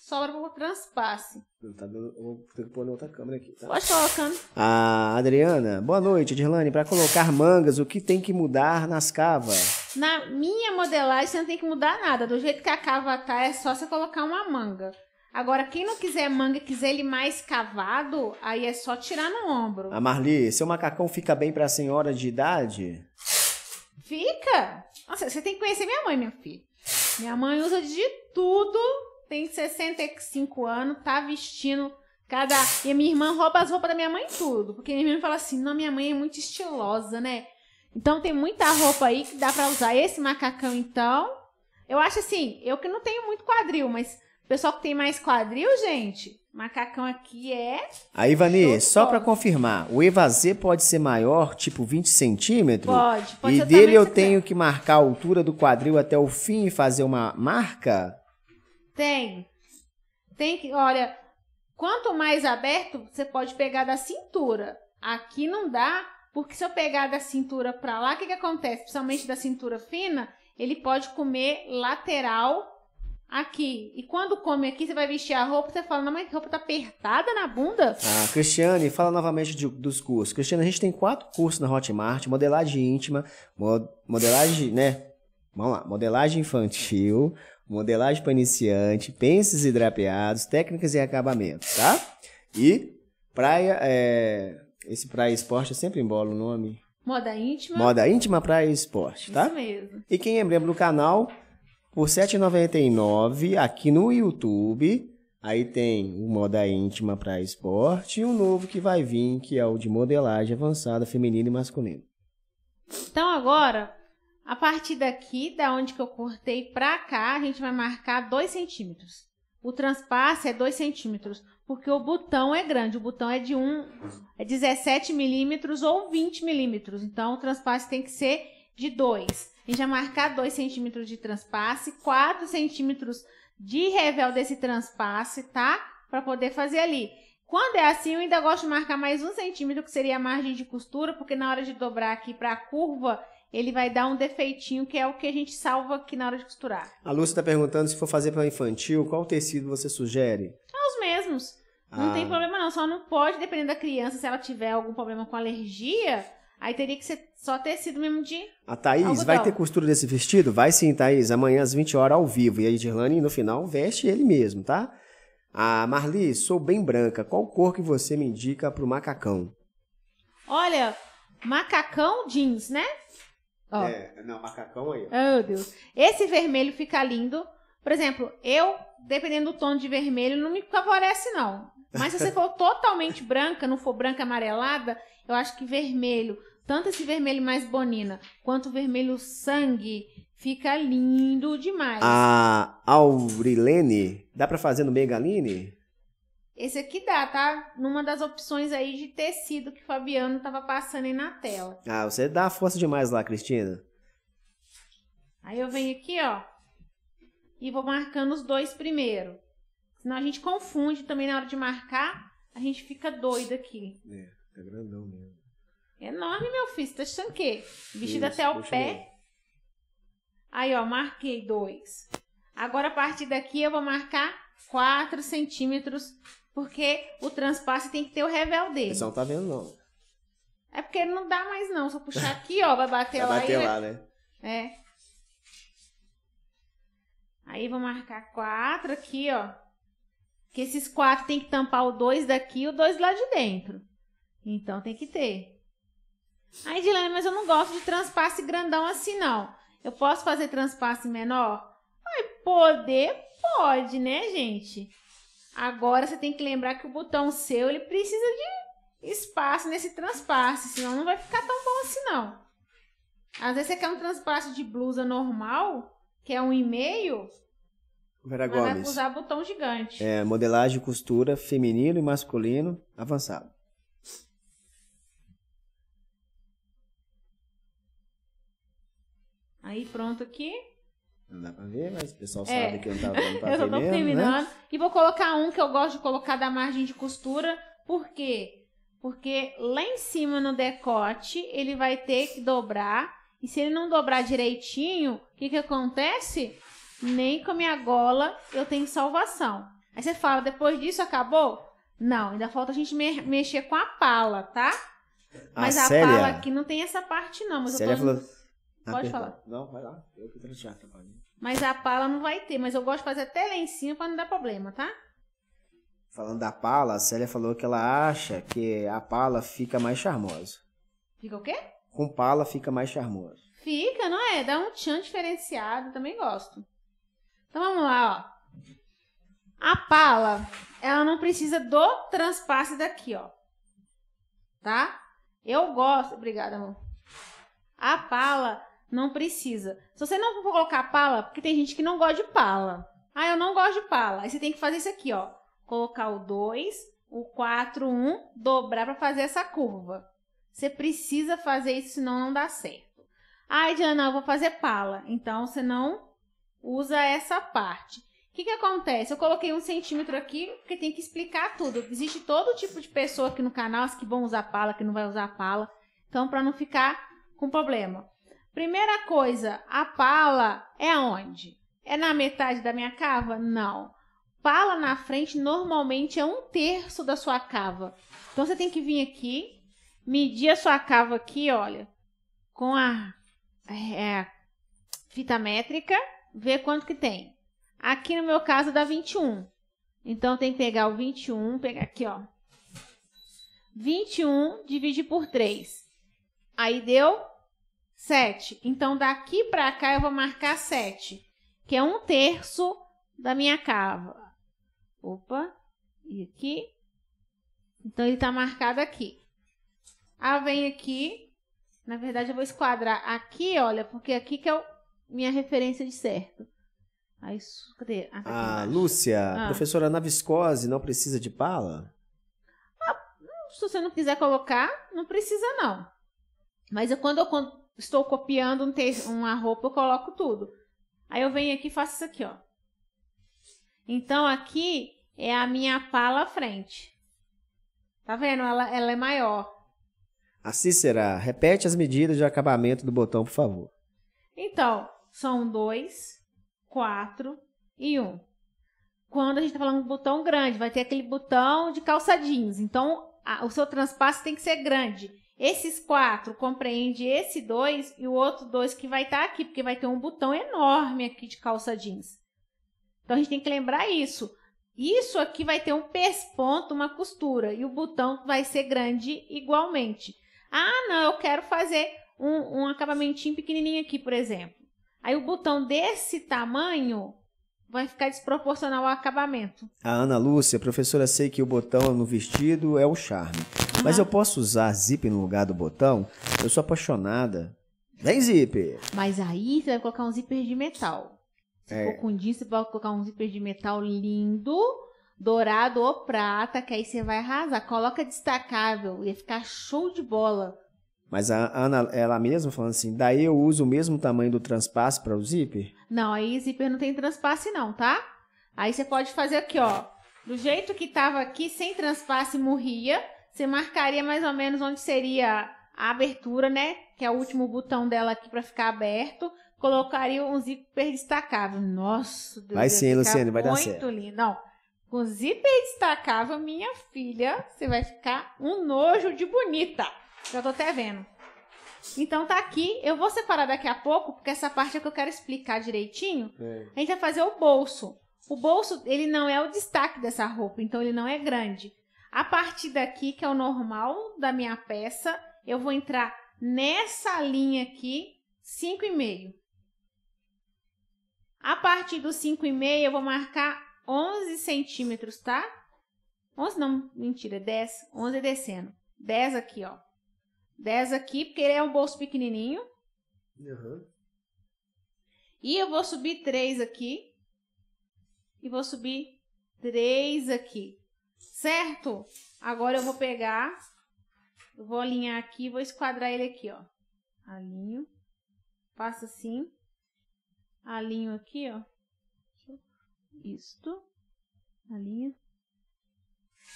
sobra pra transpasse. Tá dando, vou ter que pôr outra câmera aqui. Tá? Pode colocando. Né? Ah, Adriana, boa noite, Dirlane. Para colocar mangas, o que tem que mudar nas cavas? Na minha modelagem, você não tem que mudar nada. Do jeito que a cava tá, é só você colocar uma manga. Agora, quem não quiser manga, quiser ele mais cavado, aí é só tirar no ombro. A Marli, seu macacão fica bem pra senhora de idade? Fica! Nossa, você tem que conhecer minha mãe, meu filho. Minha mãe usa de tudo tem 65 anos, tá vestindo cada. E a minha irmã rouba as roupas da minha mãe tudo. Porque minha irmã fala assim: não, minha mãe é muito estilosa, né? Então tem muita roupa aí que dá para usar. Esse macacão, então. Eu acho assim, eu que não tenho muito quadril, mas o pessoal que tem mais quadril, gente, macacão aqui é. Aí, Vani, só para confirmar, o evazê pode ser maior, tipo 20 centímetros? Pode, pode E dele eu tenho que marcar a altura do quadril até o fim e fazer uma marca? Tem. Tem que, olha, quanto mais aberto, você pode pegar da cintura. Aqui não dá, porque se eu pegar da cintura para lá, o que, que acontece? Principalmente da cintura fina, ele pode comer lateral aqui. E quando come aqui, você vai vestir a roupa, você fala, não, mas a roupa tá apertada na bunda. Ah, Cristiane, fala novamente de, dos cursos. Cristiane, a gente tem quatro cursos na Hotmart, modelagem íntima, mod, modelagem, né? Vamos lá, modelagem infantil, modelagem para iniciante, pences e drapeados, técnicas e acabamento, tá? E praia, é... esse praia esporte eu sempre embolo o nome. Moda íntima. Moda íntima, praia esporte, tá? Isso mesmo. E quem é membro do canal, por R$ 7,99 aqui no YouTube, Aí tem o Moda Íntima praia Esporte e um novo que vai vir, que é o de modelagem avançada feminina e masculina. Então agora, a partir daqui, da onde que eu cortei para cá, a gente vai marcar 2 centímetros. O transpasse é 2 centímetros, porque o botão é grande. O botão é de um, é 17 milímetros ou 20 milímetros. Então, o transpasse tem que ser de 2. A gente vai marcar 2 centímetros de transpasse, 4 centímetros de revel desse transpasse, tá? Para poder fazer ali. Quando é assim, eu ainda gosto de marcar mais um centímetro, que seria a margem de costura, porque na hora de dobrar aqui para a curva, ele vai dar um defeitinho que é o que a gente salva aqui na hora de costurar. A Lúcia está perguntando se for fazer para infantil, qual tecido você sugere? os mesmos. Não tem ah. problema não, só não pode, dependendo da criança, se ela tiver algum problema com alergia, aí teria que ser só tecido mesmo de A Thaís, algodão. vai ter costura desse vestido? Vai sim, Thaís, amanhã às 20 horas ao vivo. E a Edirlane, no final, veste ele mesmo, tá? A Marli, sou bem branca, qual cor que você me indica para o macacão? Olha, macacão jeans, né? Ó. É, não, macacão aí. Ó. Oh, Deus. Esse vermelho fica lindo. Por exemplo, eu, dependendo do tom de vermelho, não me favorece, não. Mas se você for [laughs] totalmente branca, não for branca amarelada, eu acho que vermelho, tanto esse vermelho mais bonina, quanto o vermelho sangue, fica lindo demais. A Aurilene, dá pra fazer no Megaline? Esse aqui dá, tá? Numa das opções aí de tecido que o Fabiano tava passando aí na tela. Ah, você dá força demais lá, Cristina. Aí eu venho aqui, ó, e vou marcando os dois primeiro. Senão a gente confunde também na hora de marcar, a gente fica doido aqui. É, tá grandão mesmo. É enorme, meu filho, você tá achando o quê? Vestido até o pé. Aí, ó, marquei dois. Agora, a partir daqui, eu vou marcar 4 centímetros porque o transpasse tem que ter o revel dele. Você não tá vendo, não. É porque não dá mais, não. Só puxar aqui, ó, vai bater vai lá. Vai bater lá, né? É. Aí vou marcar quatro aqui, ó. Que esses quatro tem que tampar o dois daqui e o dois lá de dentro. Então tem que ter. Aí, Dilane, mas eu não gosto de transpasse grandão assim, não. Eu posso fazer transpasse menor? Ai, poder, pode, né, gente? Agora você tem que lembrar que o botão seu ele precisa de espaço nesse transpasse, senão não vai ficar tão bom assim não. Às vezes você quer um transpasse de blusa normal, que é um e-mail, Vera mas Gomes. vai usar botão gigante. É, modelagem e costura feminino e masculino avançado. Aí pronto aqui. Não dá pra ver, mas o pessoal é. sabe que eu não tava dando pra [laughs] eu ver tô mesmo, né? terminando. Né? E vou colocar um que eu gosto de colocar da margem de costura. Por quê? Porque lá em cima no decote, ele vai ter que dobrar. E se ele não dobrar direitinho, o que que acontece? Nem com a minha gola eu tenho salvação. Aí você fala, depois disso acabou? Não, ainda falta a gente me mexer com a pala, tá? Mas a, a pala aqui não tem essa parte não. Mas Célia eu tô... falou Tá Pode perdão. falar. Não, vai lá. Eu que já tá Mas a pala não vai ter, mas eu gosto de fazer até lá em cima pra não dar problema, tá? Falando da pala, a Célia falou que ela acha que a pala fica mais charmosa. Fica o quê? Com pala fica mais charmoso. Fica, não é? Dá um tchan diferenciado, também gosto. Então vamos lá, ó. A pala, ela não precisa do transpasse daqui, ó. Tá? Eu gosto. Obrigada, amor. A pala, não precisa. Se você não for colocar pala, porque tem gente que não gosta de pala. Ah, eu não gosto de pala. Aí você tem que fazer isso aqui, ó. Colocar o 2, o 4, 1, dobrar para fazer essa curva. Você precisa fazer isso, senão não dá certo. Ai, Diana, eu vou fazer pala. Então, você não usa essa parte. O que, que acontece? Eu coloquei um centímetro aqui, porque tem que explicar tudo. Existe todo tipo de pessoa aqui no canal, as que vão usar pala, que não vai usar pala. Então, para não ficar com problema. Primeira coisa, a pala é onde? É na metade da minha cava? Não. Pala na frente normalmente é um terço da sua cava. Então você tem que vir aqui, medir a sua cava aqui, olha, com a é, é fita métrica, ver quanto que tem. Aqui no meu caso dá 21. Então tem que pegar o 21, pegar aqui, ó. 21 divide por 3. Aí deu 7. Então, daqui para cá eu vou marcar 7, que é um terço da minha cava. Opa, e aqui. Então, ele está marcado aqui. Ah, vem aqui. Na verdade, eu vou esquadrar aqui, olha, porque aqui que é o, minha referência de certo. Aí, cadê? Ah, tá ah Lúcia, ah. professora, na viscose não precisa de pala? Ah, se você não quiser colocar, não precisa não. Mas eu, quando eu estou copiando um texto, uma roupa, eu coloco tudo. Aí eu venho aqui e faço isso aqui, ó. Então aqui é a minha pala à frente. Tá vendo? Ela, ela é maior. A será. repete as medidas de acabamento do botão, por favor. Então, são dois, quatro e um. Quando a gente tá falando de botão grande, vai ter aquele botão de calça jeans. Então, a, o seu transpasse tem que ser grande. Esses quatro compreende esse dois e o outro dois que vai estar tá aqui, porque vai ter um botão enorme aqui de calça jeans. Então a gente tem que lembrar isso. Isso aqui vai ter um pesponto, uma costura, e o botão vai ser grande igualmente. Ah, não, eu quero fazer um, um acabamentinho pequenininho aqui, por exemplo. Aí o botão desse tamanho vai ficar desproporcional ao acabamento. A Ana Lúcia, professora, sei que o botão no vestido é o charme. Uhum. Mas eu posso usar zip no lugar do botão? Eu sou apaixonada. Vem zíper! Mas aí você vai colocar um zíper de metal. Se é. for com jeans, você pode colocar um zíper de metal lindo, dourado ou prata, que aí você vai arrasar. Coloca destacável, ia ficar show de bola. Mas a Ana, ela mesma falando assim, daí eu uso o mesmo tamanho do transpasse para o zíper? Não, aí zíper não tem transpasse não, tá? Aí você pode fazer aqui, ó. Do jeito que tava aqui, sem transpasse, morria. Você marcaria mais ou menos onde seria a abertura, né? Que é o último botão dela aqui para ficar aberto. Colocaria um zíper destacável. Nossa, Deus Vai sim, Luciane, vai dar certo. Muito lindo. Não, com zíper destacável, minha filha, você vai ficar um nojo de bonita. Já tô até vendo. Então tá aqui, eu vou separar daqui a pouco, porque essa parte é que eu quero explicar direitinho. É. A gente vai fazer o bolso. O bolso, ele não é o destaque dessa roupa, então ele não é grande. A partir daqui, que é o normal da minha peça, eu vou entrar nessa linha aqui, 5,5. A partir do 5,5, eu vou marcar 11 centímetros, tá? 11 não, mentira, 10. 11 descendo. 10 aqui, ó. 10 aqui, porque ele é um bolso pequenininho. Uhum. E eu vou subir 3 aqui. E vou subir 3 aqui. Certo? Agora eu vou pegar, eu vou alinhar aqui, vou esquadrar ele aqui, ó. Alinho. Faço assim. Alinho aqui, ó. Isto. Alinho.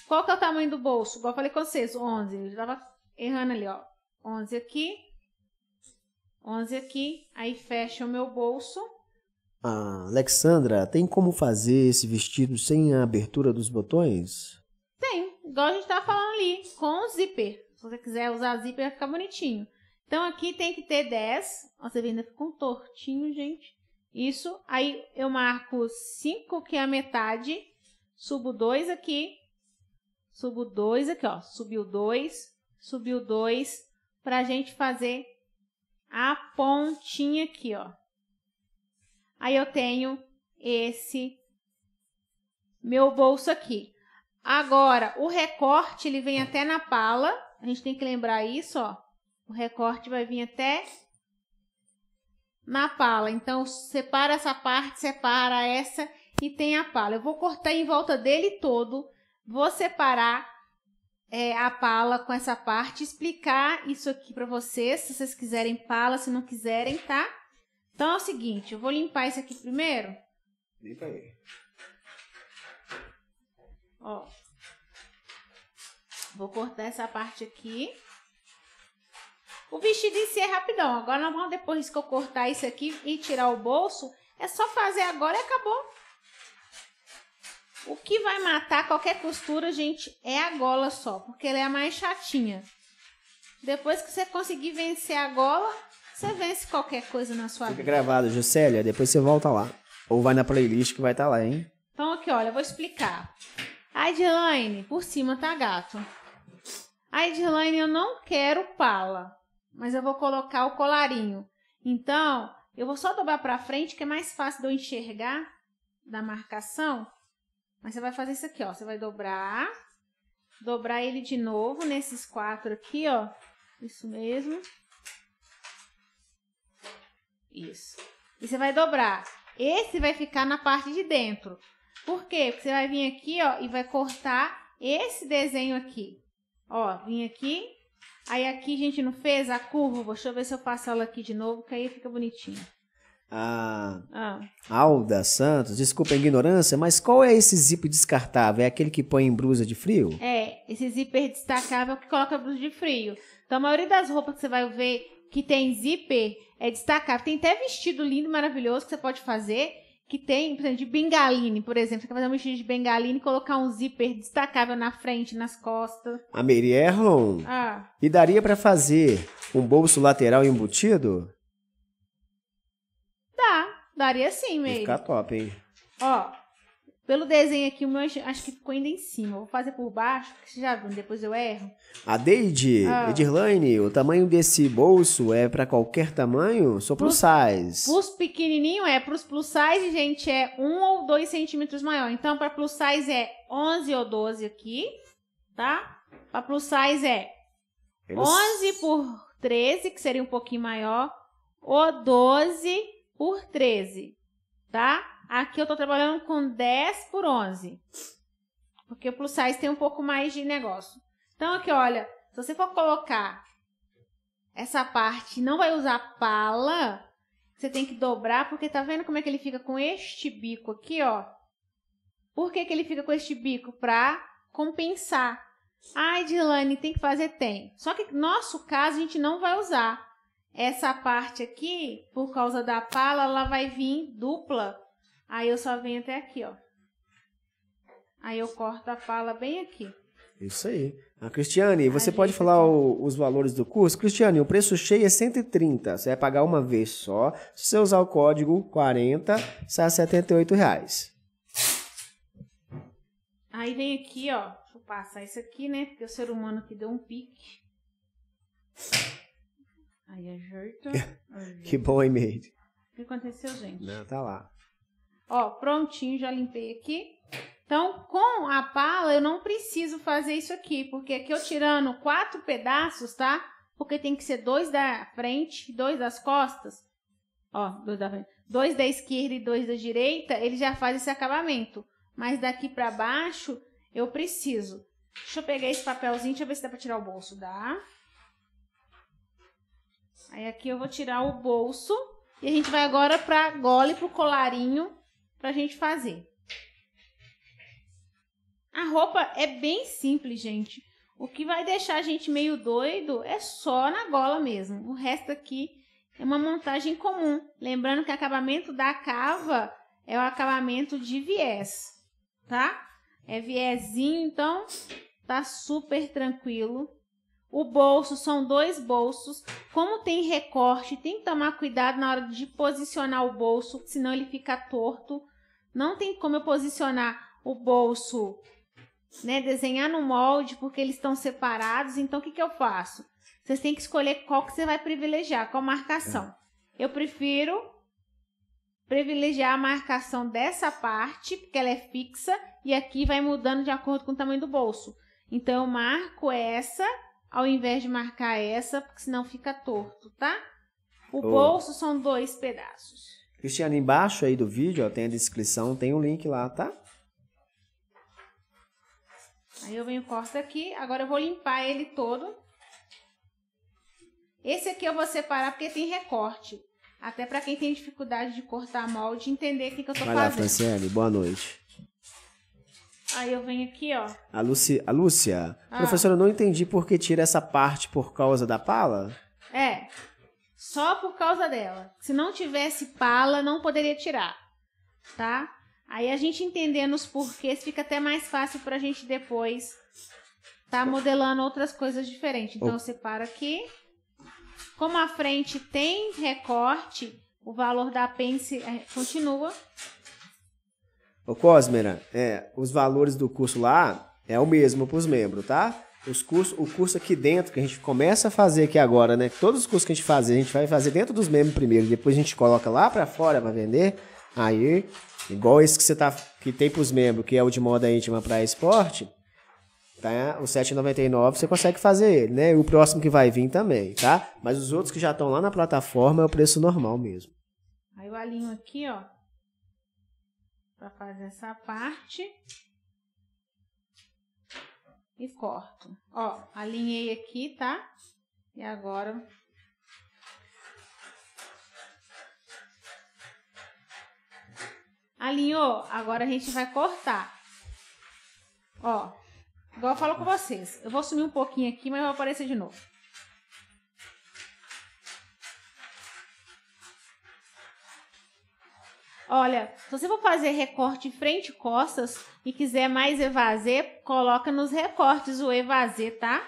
Qual que é o tamanho do bolso? Igual eu falei com vocês, 11. Eu já tava errando ali, ó. 11 aqui, 11 aqui, aí fecha o meu bolso. Ah, Alexandra, tem como fazer esse vestido sem a abertura dos botões? Tem, igual a gente estava falando ali, com zíper. Se você quiser usar zíper, vai ficar bonitinho. Então aqui tem que ter 10. Nossa, você ainda ficou um tortinho, gente. Isso. Aí eu marco 5, que é a metade. Subo 2 aqui. Subo 2 aqui, ó. Subiu 2. Subiu 2 pra gente fazer a pontinha aqui, ó. Aí eu tenho esse meu bolso aqui. Agora, o recorte, ele vem até na pala. A gente tem que lembrar isso, ó. O recorte vai vir até na pala. Então, separa essa parte, separa essa e tem a pala. Eu vou cortar em volta dele todo, vou separar é, a pala com essa parte, explicar isso aqui para vocês, se vocês quiserem pala, se não quiserem, tá? Então é o seguinte, eu vou limpar isso aqui primeiro. Limpa aí. Ó. Vou cortar essa parte aqui. O vestido em si é rapidão. Agora nós vamos, depois que eu cortar isso aqui e tirar o bolso, é só fazer agora e acabou. O que vai matar qualquer costura, gente, é a gola só, porque ela é a mais chatinha. Depois que você conseguir vencer a gola, você vence qualquer coisa na sua Fica vida. Fica gravado, Juscelia, depois você volta lá. Ou vai na playlist que vai estar tá lá, hein? Então aqui, olha, eu vou explicar. A Edline, por cima tá gato. A Edline, eu não quero pala, mas eu vou colocar o colarinho. Então, eu vou só dobrar para frente, que é mais fácil de eu enxergar da marcação. Mas você vai fazer isso aqui, ó. Você vai dobrar, dobrar ele de novo nesses quatro aqui, ó. Isso mesmo. Isso. E você vai dobrar. Esse vai ficar na parte de dentro. Por quê? Porque você vai vir aqui, ó, e vai cortar esse desenho aqui. Ó, vim aqui. Aí aqui a gente não fez a curva. Deixa eu ver se eu passo ela aqui de novo, que aí fica bonitinho. A ah. Alda Santos, desculpa a ignorância, mas qual é esse zíper descartável? É aquele que põe em brusa de frio? É, esse zíper destacável que coloca blusa de frio. Então a maioria das roupas que você vai ver que tem zíper é destacável. Tem até vestido lindo, maravilhoso que você pode fazer, que tem, por exemplo, de bengaline, por exemplo. Você quer fazer um vestido de bengaline e colocar um zíper destacável na frente, nas costas. A Mary Ah. E daria para fazer um bolso lateral embutido? Daria sim, mesmo. Fica top, hein? Ó, pelo desenho aqui, o meu acho que ficou ainda em cima. Vou fazer por baixo, porque você já viu, depois eu erro. A Deide, ah. Edirlane, o tamanho desse bolso é pra qualquer tamanho? Só plus, plus size. Plus pequenininho é, pros plus size, gente, é um ou dois centímetros maior. Então, pra plus size é 11 ou 12 aqui, tá? Pra plus size é Eles... 11 por 13, que seria um pouquinho maior, ou 12 por por 13, tá? Aqui eu tô trabalhando com 10 por 11, porque o plus size tem um pouco mais de negócio. Então, aqui, olha, se você for colocar essa parte, não vai usar pala, você tem que dobrar, porque tá vendo como é que ele fica com este bico aqui, ó? Por que, que ele fica com este bico? Pra compensar. Ai, Dilane, tem que fazer? Tem. Só que nosso caso a gente não vai usar. Essa parte aqui, por causa da pala, ela vai vir dupla. Aí eu só venho até aqui, ó. Aí eu corto a pala bem aqui. Isso aí. A ah, Cristiane, você pode falar o, os valores do curso? Cristiane, o preço cheio é 130. Você vai pagar uma vez só. Se você usar o código 40, sai a 78 reais. Aí vem aqui, ó. Vou passar isso aqui, né? Porque o ser humano aqui deu um pique. Aí é ajeitou. [laughs] que bom hein, mail O que aconteceu, gente? Não, né? tá lá. Ó, prontinho, já limpei aqui. Então, com a pala, eu não preciso fazer isso aqui, porque aqui eu tirando quatro pedaços, tá? Porque tem que ser dois da frente, dois das costas. Ó, dois da frente. Dois da esquerda e dois da direita, ele já faz esse acabamento. Mas daqui pra baixo, eu preciso. Deixa eu pegar esse papelzinho, deixa eu ver se dá pra tirar o bolso. Dá. Aí aqui eu vou tirar o bolso e a gente vai agora para gola e pro colarinho pra gente fazer. A roupa é bem simples, gente. O que vai deixar a gente meio doido é só na gola mesmo. O resto aqui é uma montagem comum. Lembrando que o acabamento da cava é o acabamento de viés, tá? É viésinho, então tá super tranquilo. O bolso são dois bolsos. Como tem recorte, tem que tomar cuidado na hora de posicionar o bolso, senão ele fica torto. Não tem como eu posicionar o bolso, né, desenhar no molde, porque eles estão separados. Então, o que, que eu faço? Vocês têm que escolher qual que você vai privilegiar, qual marcação. É. Eu prefiro privilegiar a marcação dessa parte, porque ela é fixa, e aqui vai mudando de acordo com o tamanho do bolso. Então, eu marco essa ao invés de marcar essa, porque senão fica torto, tá? O oh. bolso são dois pedaços. Cristiano, embaixo aí do vídeo, ó, tem a descrição, tem o um link lá, tá? Aí eu venho corto aqui, agora eu vou limpar ele todo. Esse aqui eu vou separar porque tem recorte. Até para quem tem dificuldade de cortar molde, entender o que, que eu tô Vai fazendo. Vai lá, Franciele, boa noite. Aí eu venho aqui, ó. A, a Lúcia, ah. professora, eu não entendi por que tira essa parte por causa da pala. É, só por causa dela. Se não tivesse pala, não poderia tirar, tá? Aí a gente entendendo os porquês fica até mais fácil pra gente depois tá modelando outras coisas diferentes. Então, oh. você aqui. Como a frente tem recorte, o valor da pence é, continua. Ô Cosmera, é, os valores do curso lá é o mesmo para os membros, tá? Os cursos, o curso aqui dentro que a gente começa a fazer aqui agora, né? Todos os cursos que a gente faz, a gente vai fazer dentro dos membros primeiro, depois a gente coloca lá para fora para vender. Aí, igual esse que você tá que tem para os membros, que é o de moda íntima para esporte, tá? O 7,99 você consegue fazer ele, né? E o próximo que vai vir também, tá? Mas os outros que já estão lá na plataforma é o preço normal mesmo. Aí o alinho aqui, ó, para fazer essa parte. E corto. Ó, alinhei aqui, tá? E agora Alinhou? Agora a gente vai cortar. Ó, igual eu falo com vocês. Eu vou sumir um pouquinho aqui, mas vai aparecer de novo. Olha, se você for fazer recorte frente e costas e quiser mais evazer, coloca nos recortes o evazer, tá?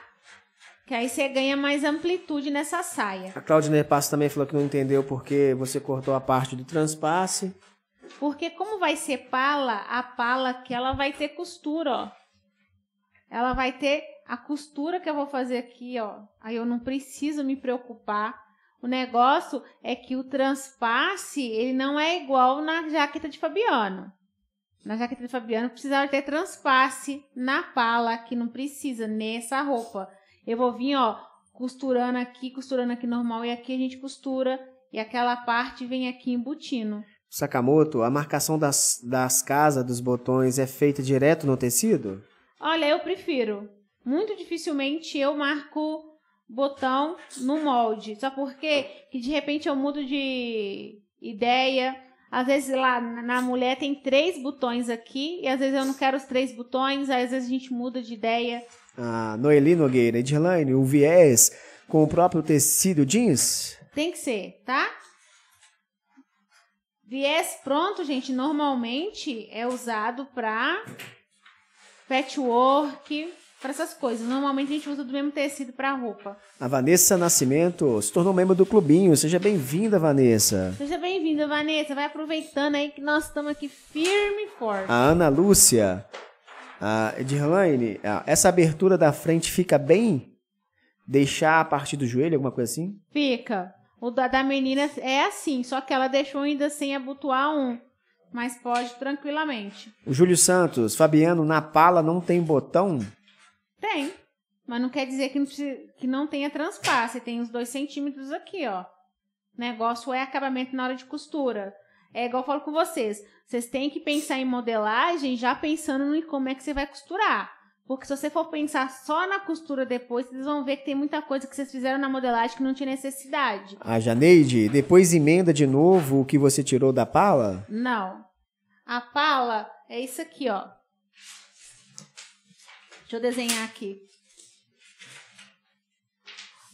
Que aí você ganha mais amplitude nessa saia. A Claudinei Passo também falou que não entendeu porque você cortou a parte do transpasse. Porque como vai ser pala, a pala que ela vai ter costura, ó. Ela vai ter a costura que eu vou fazer aqui, ó. Aí eu não preciso me preocupar o negócio é que o transpasse, ele não é igual na jaqueta de Fabiano. Na jaqueta de Fabiano precisava ter transpasse na pala, que não precisa nessa roupa. Eu vou vir, ó, costurando aqui, costurando aqui normal, e aqui a gente costura, e aquela parte vem aqui embutindo. Sakamoto, a marcação das, das casas, dos botões, é feita direto no tecido? Olha, eu prefiro. Muito dificilmente eu marco botão no molde. Só porque que de repente eu mudo de ideia. Às vezes lá na mulher tem três botões aqui, e às vezes eu não quero os três botões, aí às vezes a gente muda de ideia. Ah, Noeli Nogueira, Edirlane, o viés com o próprio tecido jeans? Tem que ser, tá? Viés pronto, gente, normalmente é usado para patchwork, para essas coisas. Normalmente a gente usa do mesmo tecido para roupa. A Vanessa Nascimento se tornou membro do clubinho. Seja bem-vinda, Vanessa. Seja bem-vinda, Vanessa. Vai aproveitando aí que nós estamos aqui firme e forte. A Ana Lúcia. A Edirlaine, essa abertura da frente fica bem? Deixar a partir do joelho, alguma coisa assim? Fica. O da, da menina é assim, só que ela deixou ainda sem abotoar um mas pode tranquilamente. O Júlio Santos, Fabiano, na pala não tem botão? Tem. Mas não quer dizer que não, que não tenha transpasse. Tem uns dois centímetros aqui, ó. O negócio é acabamento na hora de costura. É igual eu falo com vocês. Vocês têm que pensar em modelagem já pensando em como é que você vai costurar. Porque se você for pensar só na costura depois, vocês vão ver que tem muita coisa que vocês fizeram na modelagem que não tinha necessidade. Ah, Janeide, depois emenda de novo o que você tirou da pala? Não. A pala é isso aqui, ó. Deixa eu desenhar aqui.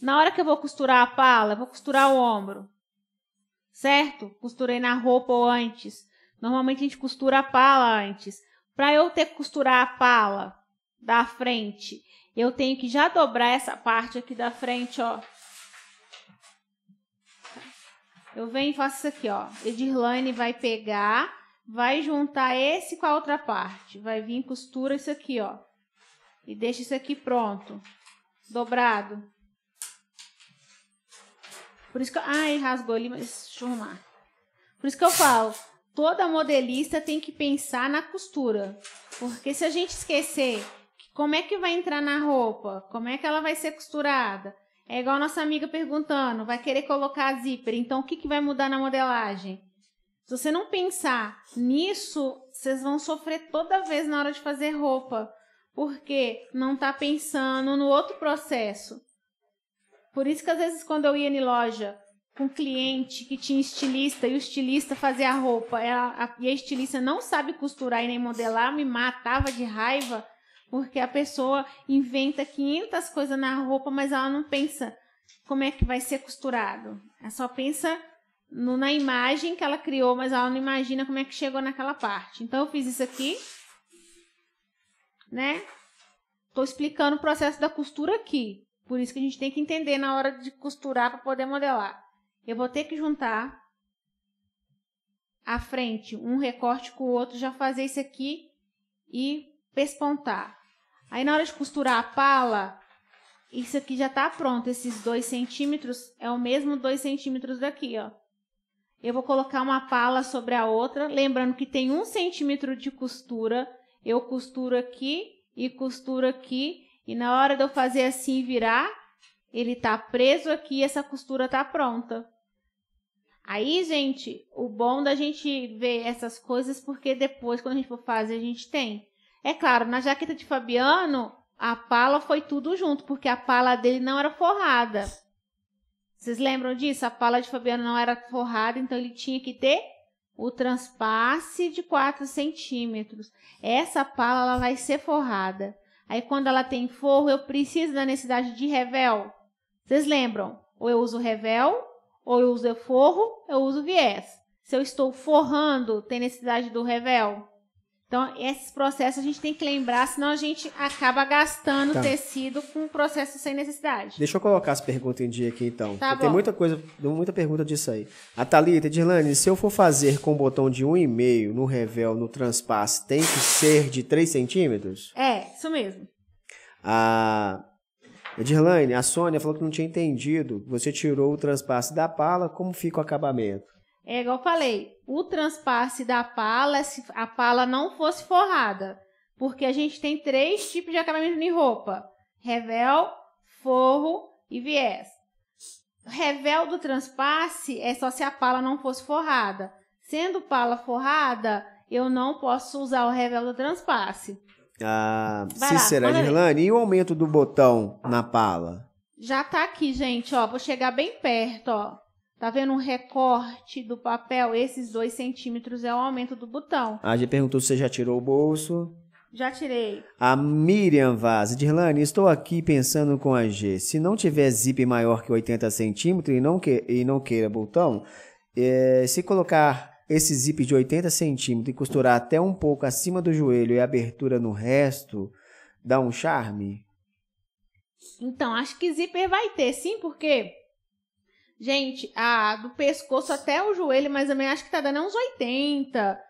Na hora que eu vou costurar a pala, eu vou costurar o ombro. Certo? Costurei na roupa ou antes. Normalmente a gente costura a pala antes. Para eu ter que costurar a pala da frente, eu tenho que já dobrar essa parte aqui da frente, ó. Eu venho e faço isso aqui, ó. Edirlane vai pegar, vai juntar esse com a outra parte. Vai vir costura isso aqui, ó. E deixa isso aqui pronto, dobrado. Por isso que eu... Ai, rasgou ali, mas deixa eu arrumar. Por isso que eu falo, toda modelista tem que pensar na costura. Porque se a gente esquecer como é que vai entrar na roupa, como é que ela vai ser costurada, é igual nossa amiga perguntando, vai querer colocar a zíper, então o que, que vai mudar na modelagem? Se você não pensar nisso, vocês vão sofrer toda vez na hora de fazer roupa porque não está pensando no outro processo. Por isso que às vezes quando eu ia em loja com cliente que tinha estilista e o estilista fazia a roupa ela, a, e a estilista não sabe costurar e nem modelar, me matava de raiva porque a pessoa inventa 500 coisas na roupa, mas ela não pensa como é que vai ser costurado. Ela só pensa no, na imagem que ela criou, mas ela não imagina como é que chegou naquela parte. Então eu fiz isso aqui né? Estou explicando o processo da costura aqui. Por isso que a gente tem que entender na hora de costurar para poder modelar. Eu vou ter que juntar a frente, um recorte com o outro, já fazer isso aqui e pespontar. Aí na hora de costurar a pala, isso aqui já está pronto. Esses dois centímetros é o mesmo dois centímetros daqui, ó. Eu vou colocar uma pala sobre a outra, lembrando que tem um centímetro de costura eu costuro aqui e costuro aqui. E na hora de eu fazer assim virar, ele tá preso aqui e essa costura tá pronta. Aí, gente, o bom da gente ver essas coisas, porque depois, quando a gente for fazer, a gente tem. É claro, na jaqueta de Fabiano, a pala foi tudo junto, porque a pala dele não era forrada. Vocês lembram disso? A pala de Fabiano não era forrada, então ele tinha que ter o transpasse de 4 centímetros. Essa pala ela vai ser forrada. Aí quando ela tem forro, eu preciso da necessidade de revel. Vocês lembram? Ou eu uso revel, ou eu uso forro, eu uso viés. Se eu estou forrando, tem necessidade do revel? Então, esses processos a gente tem que lembrar, senão a gente acaba gastando tá. tecido com um processo sem necessidade. Deixa eu colocar as perguntas em dia aqui, então. Tá tem muita coisa, muita pergunta disso aí. A Thalita, Dirlane, se eu for fazer com o botão de 1,5 no revel, no transpasse, tem que ser de 3 centímetros? É, isso mesmo. A Dirlane, a Sônia falou que não tinha entendido. Você tirou o transpasse da pala, como fica o acabamento? É igual eu falei, o transpasse da pala, se a pala não fosse forrada. Porque a gente tem três tipos de acabamento de roupa: revel, forro e viés. Revel do transpasse é só se a pala não fosse forrada. Sendo pala forrada, eu não posso usar o revel do transpasse. Ah, Vai Cícera, lá, Girlane, e o aumento do botão na pala? Já tá aqui, gente, ó. Vou chegar bem perto, ó. Tá vendo um recorte do papel? Esses dois centímetros é o aumento do botão. A G perguntou se você já tirou o bolso. Já tirei. A Miriam Vaz. Dirlane, estou aqui pensando com a G. Se não tiver zip maior que 80 centímetros e não, que, e não queira botão, é, se colocar esse zip de 80 centímetros e costurar até um pouco acima do joelho e abertura no resto, dá um charme? Então, acho que zíper vai ter, sim, porque Gente, a do pescoço até o joelho, mas também acho que tá dando uns 80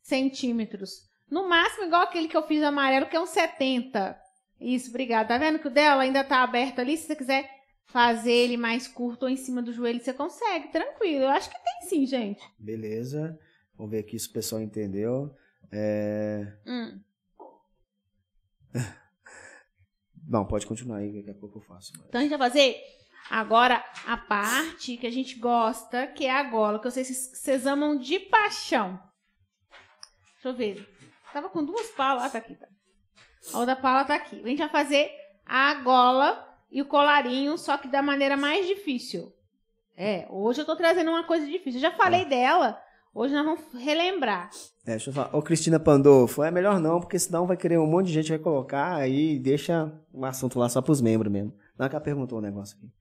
centímetros. No máximo, igual aquele que eu fiz amarelo, que é uns 70. Isso, obrigada. Tá vendo que o dela ainda tá aberto ali? Se você quiser fazer ele mais curto ou em cima do joelho, você consegue, tranquilo. Eu acho que tem sim, gente. Beleza. Vamos ver aqui se o pessoal entendeu. É... Hum. [laughs] Não, pode continuar aí, daqui a pouco eu faço. Mas... Então a gente vai fazer Agora, a parte que a gente gosta, que é a gola, que eu sei que vocês amam de paixão. Deixa eu ver. Tava com duas palas. Ah, tá aqui. Tá. A outra pala tá aqui. A gente vai fazer a gola e o colarinho, só que da maneira mais difícil. É, hoje eu tô trazendo uma coisa difícil. Eu já falei ah. dela, hoje nós vamos relembrar. É, deixa eu falar. Ô, Cristina Pandolfo, é melhor não, porque senão vai querer um monte de gente vai colocar aí deixa o um assunto lá só pros membros mesmo. Não, ela perguntou um negócio aqui.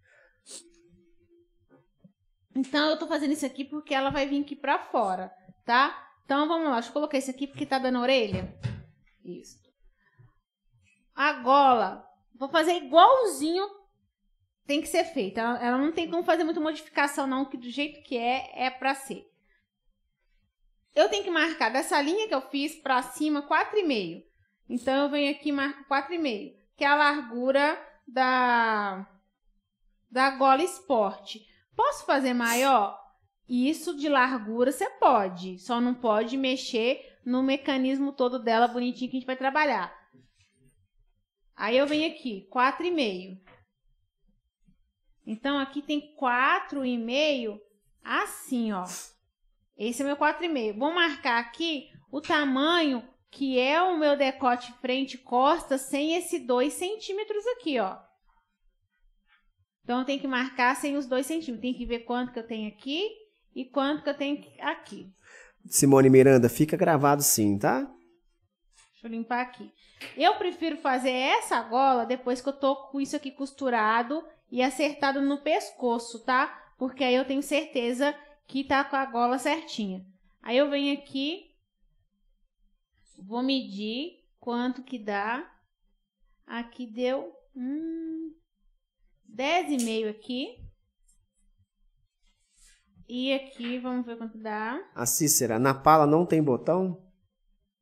Então, eu tô fazendo isso aqui porque ela vai vir aqui pra fora, tá? Então, vamos lá. Deixa eu colocar isso aqui porque tá dando orelha. Isso. A gola. Vou fazer igualzinho. Tem que ser feita. Ela, ela não tem como fazer muita modificação, não. Que do jeito que é, é pra ser. Eu tenho que marcar dessa linha que eu fiz pra cima, 4,5. Então, eu venho aqui e marco 4,5. Que é a largura da, da gola esporte. Posso fazer maior? Isso de largura você pode, só não pode mexer no mecanismo todo dela bonitinho que a gente vai trabalhar. Aí eu venho aqui, 4,5. Então aqui tem 4,5 assim, ó. Esse é meu 4,5. Vou marcar aqui o tamanho que é o meu decote frente e costa sem esse 2 centímetros aqui, ó. Então, eu tenho que marcar sem os dois centímetros. Tem que ver quanto que eu tenho aqui e quanto que eu tenho aqui. Simone Miranda, fica gravado sim, tá? Deixa eu limpar aqui. Eu prefiro fazer essa gola depois que eu tô com isso aqui costurado e acertado no pescoço, tá? Porque aí eu tenho certeza que tá com a gola certinha. Aí eu venho aqui, vou medir quanto que dá. Aqui deu... Hum, 10,5 aqui. E aqui, vamos ver quanto dá. A Cícera, na pala não tem botão?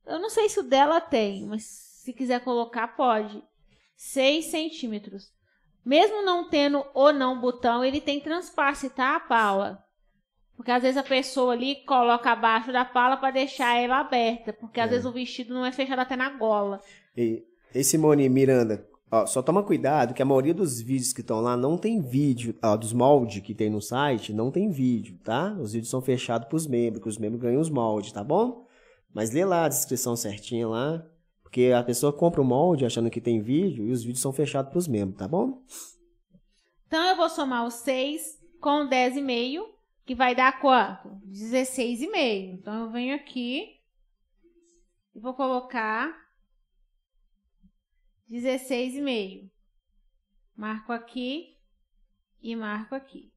Eu não sei se o dela tem, mas se quiser colocar, pode. 6 centímetros. Mesmo não tendo ou não botão, ele tem transpasse, tá, a pala? Porque às vezes a pessoa ali coloca abaixo da pala para deixar ela aberta. Porque às é. vezes o vestido não é fechado até na gola. E, e Simone Miranda, Ó, só toma cuidado que a maioria dos vídeos que estão lá não tem vídeo, ó, dos moldes que tem no site, não tem vídeo, tá? Os vídeos são fechados para os membros, que os membros ganham os moldes, tá bom? Mas lê lá a descrição certinha lá, porque a pessoa compra o molde achando que tem vídeo e os vídeos são fechados para os membros, tá bom? Então eu vou somar os 6 com 10,5, que vai dar quanto? 16,5. Então eu venho aqui e vou colocar 16,5. Marco aqui e marco aqui.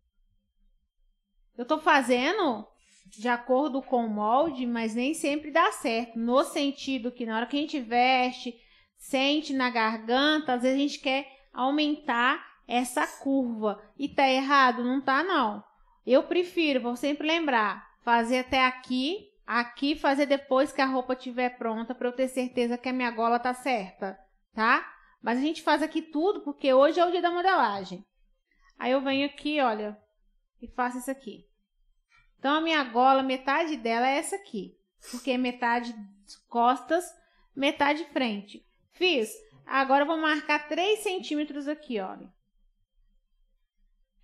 Eu estou fazendo de acordo com o molde, mas nem sempre dá certo. No sentido que na hora que a gente veste, sente na garganta, às vezes a gente quer aumentar essa curva. E tá errado? Não tá, não. Eu prefiro, vou sempre lembrar, fazer até aqui, aqui fazer depois que a roupa estiver pronta, para eu ter certeza que a minha gola tá certa tá? Mas a gente faz aqui tudo porque hoje é o dia da modelagem. Aí eu venho aqui, olha, e faço isso aqui. Então, a minha gola, metade dela é essa aqui. Porque é metade costas, metade frente. Fiz. Agora, eu vou marcar 3 centímetros aqui, olha.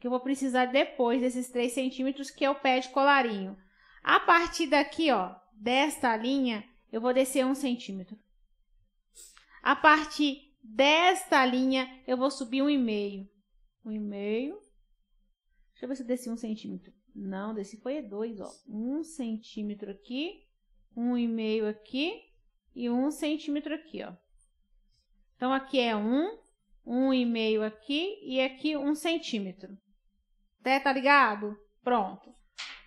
Que eu vou precisar depois desses 3 centímetros, que é o pé de colarinho. A partir daqui, ó, desta linha, eu vou descer um centímetro. A partir desta linha, eu vou subir um e meio. Um e meio. Deixa eu ver se eu desci um centímetro. Não, desse foi dois, ó. Um centímetro aqui, um e meio aqui e um centímetro aqui, ó. Então, aqui é um, um e meio aqui e aqui um centímetro. Até, tá ligado? Pronto.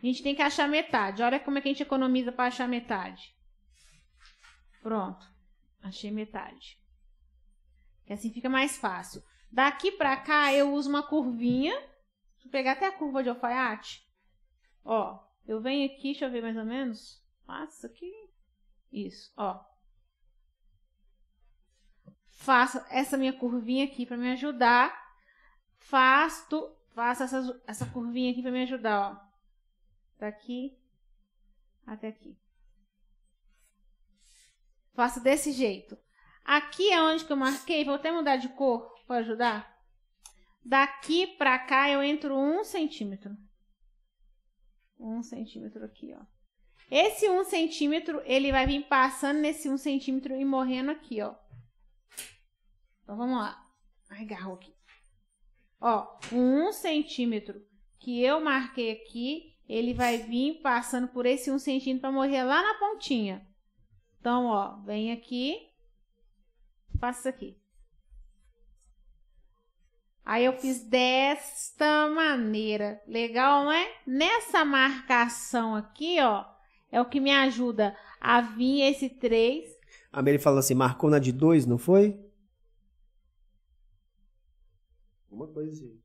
A gente tem que achar metade. Olha como é que a gente economiza para achar metade. Pronto. Achei metade. Que assim fica mais fácil. Daqui pra cá, eu uso uma curvinha. Deixa eu pegar até a curva de alfaiate. Ó, eu venho aqui, deixa eu ver mais ou menos. Faço aqui. Isso, ó. Faço essa minha curvinha aqui pra me ajudar. Faço, faço essa, essa curvinha aqui pra me ajudar, ó. Daqui até aqui. Faço desse jeito. Aqui é onde que eu marquei, vou até mudar de cor para ajudar. Daqui para cá eu entro um centímetro. Um centímetro aqui, ó. Esse um centímetro, ele vai vir passando nesse um centímetro e morrendo aqui, ó. Então, vamos lá. Agarrou aqui. Ó, um centímetro que eu marquei aqui, ele vai vir passando por esse um centímetro para morrer lá na pontinha. Então, ó, vem aqui, faça isso aqui. Aí eu fiz desta maneira. Legal, não é? Nessa marcação aqui, ó, é o que me ajuda a vir esse 3. A Mary falou assim, marcou na de 2, não foi? Uma coisa assim.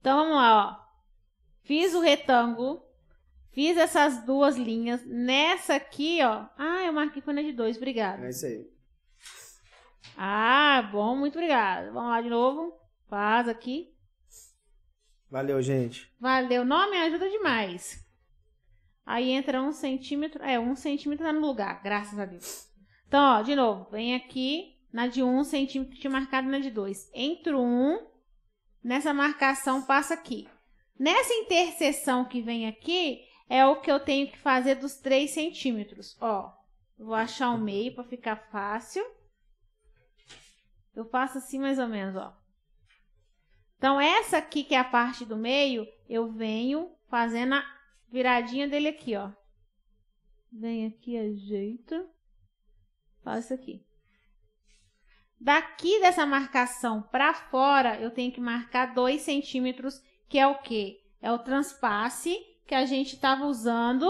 Então, vamos lá, ó. Fiz o retângulo. Fiz essas duas linhas. Nessa aqui, ó. Ah, eu marquei com a é de dois, obrigado. É isso aí. Ah, bom, muito obrigado. Vamos lá de novo. Faz aqui. Valeu, gente. Valeu. Não, me ajuda demais. Aí entra um centímetro. É, um centímetro tá no lugar, graças a Deus. Então, ó, de novo. Vem aqui na de um centímetro que tinha marcado na de dois. Entro um. Nessa marcação, passa aqui. Nessa interseção que vem aqui, é o que eu tenho que fazer dos 3 centímetros. Ó, vou achar o meio para ficar fácil. Eu faço assim mais ou menos, ó. Então, essa aqui que é a parte do meio, eu venho fazendo a viradinha dele aqui, ó. Vem aqui, ajeita. Faço aqui. Daqui dessa marcação para fora, eu tenho que marcar 2 centímetros, que é o quê? É o transpasse que a gente estava usando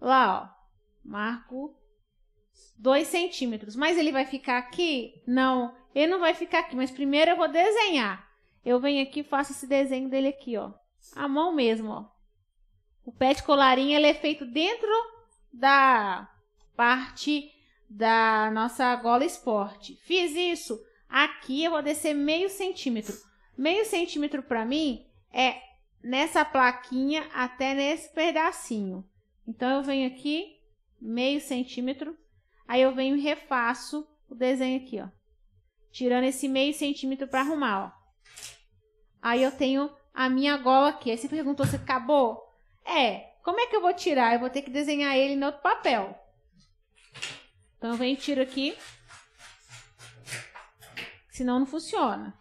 lá, ó. Marco 2 centímetros. Mas ele vai ficar aqui? Não, ele não vai ficar aqui. Mas primeiro eu vou desenhar. Eu venho aqui e faço esse desenho dele aqui, ó. A mão mesmo, ó. O pé de colarinho, ele é feito dentro da parte da nossa gola esporte. Fiz isso. Aqui eu vou descer meio centímetro. Meio centímetro para mim é nessa plaquinha até nesse pedacinho. Então, eu venho aqui, meio centímetro, aí eu venho e refaço o desenho aqui, ó. Tirando esse meio centímetro para arrumar, ó. Aí eu tenho a minha gola aqui. Aí você perguntou se acabou? É. Como é que eu vou tirar? Eu vou ter que desenhar ele no outro papel. Então, eu venho e tiro aqui. Senão, não funciona.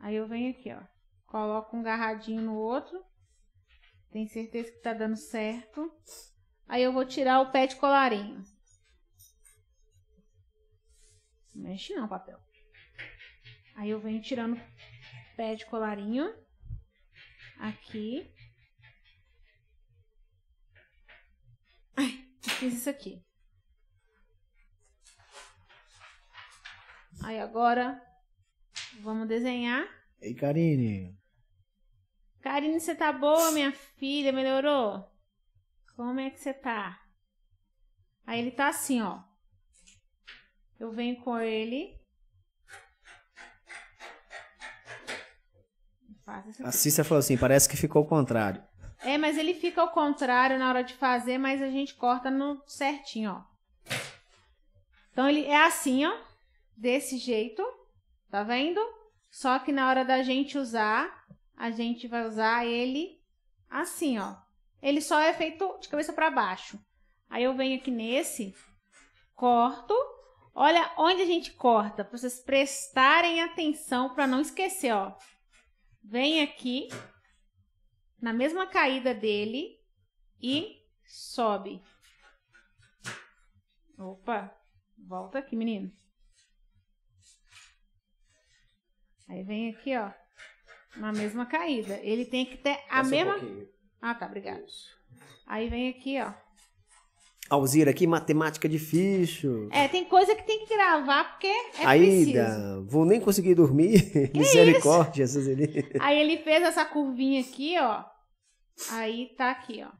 Aí eu venho aqui, ó. Coloca um garradinho no outro. Tem certeza que tá dando certo. Aí eu vou tirar o pé de colarinho. Não mexe não, papel. Aí eu venho tirando o pé de colarinho. Aqui. Ai, fiz isso aqui. Aí agora, vamos desenhar Ei, Karine. Karine, você tá boa, minha filha? Melhorou? Como é que você tá? Aí ele tá assim, ó. Eu venho com ele. A Cícia falou assim, parece que ficou ao contrário. É, mas ele fica ao contrário na hora de fazer, mas a gente corta no certinho, ó. Então ele é assim, ó, desse jeito, tá vendo? Só que na hora da gente usar, a gente vai usar ele assim, ó. Ele só é feito de cabeça para baixo. Aí eu venho aqui nesse, corto. Olha onde a gente corta, para vocês prestarem atenção para não esquecer, ó. Vem aqui na mesma caída dele e sobe. Opa, volta aqui, menino. Aí vem aqui, ó, na mesma caída. Ele tem que ter a Passa mesma. Um ah, tá, obrigado. Isso. Aí vem aqui, ó. Alzira, aqui matemática difícil. É, tem coisa que tem que gravar porque é Aida, preciso. vou nem conseguir dormir. [laughs] [laughs] Misericórdia, Aí ele fez essa curvinha aqui, ó. Aí tá aqui, ó.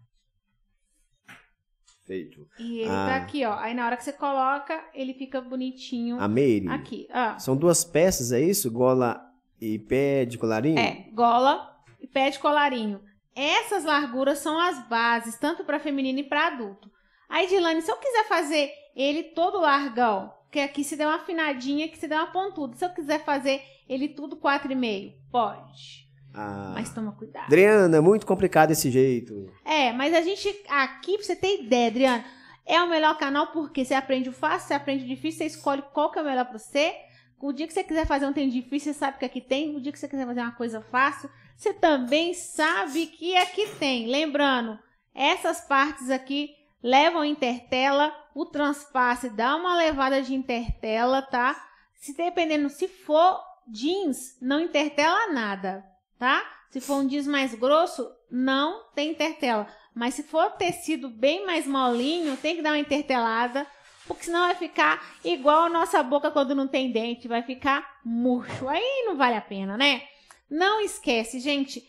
Perfeito. E ele tá ah. tá aqui, ó. Aí na hora que você coloca, ele fica bonitinho. A Meire. Aqui, ó. São duas peças, é isso? Gola e pé de colarinho? É, gola e pé de colarinho. Essas larguras são as bases, tanto para feminino e para adulto. Aí, Dilane, se eu quiser fazer ele todo largão, porque aqui se der uma afinadinha, que se der uma pontuda. Se eu quiser fazer ele tudo 4,5, pode. Ah, mas toma cuidado. Adriana, muito complicado esse jeito. É, mas a gente aqui, pra você ter ideia, Adriana, é o melhor canal porque você aprende o fácil, você aprende o difícil, você escolhe qual que é o melhor pra você. O dia que você quiser fazer um tem difícil, você sabe que aqui tem. O dia que você quiser fazer uma coisa fácil, você também sabe que aqui tem. Lembrando, essas partes aqui levam intertela, o transpasse dá uma levada de intertela, tá? Se dependendo, se for jeans, não intertela nada tá? Se for um jeans mais grosso, não tem intertela. Mas se for tecido bem mais molinho, tem que dar uma intertelada, porque senão vai ficar igual a nossa boca quando não tem dente, vai ficar murcho. Aí não vale a pena, né? Não esquece, gente.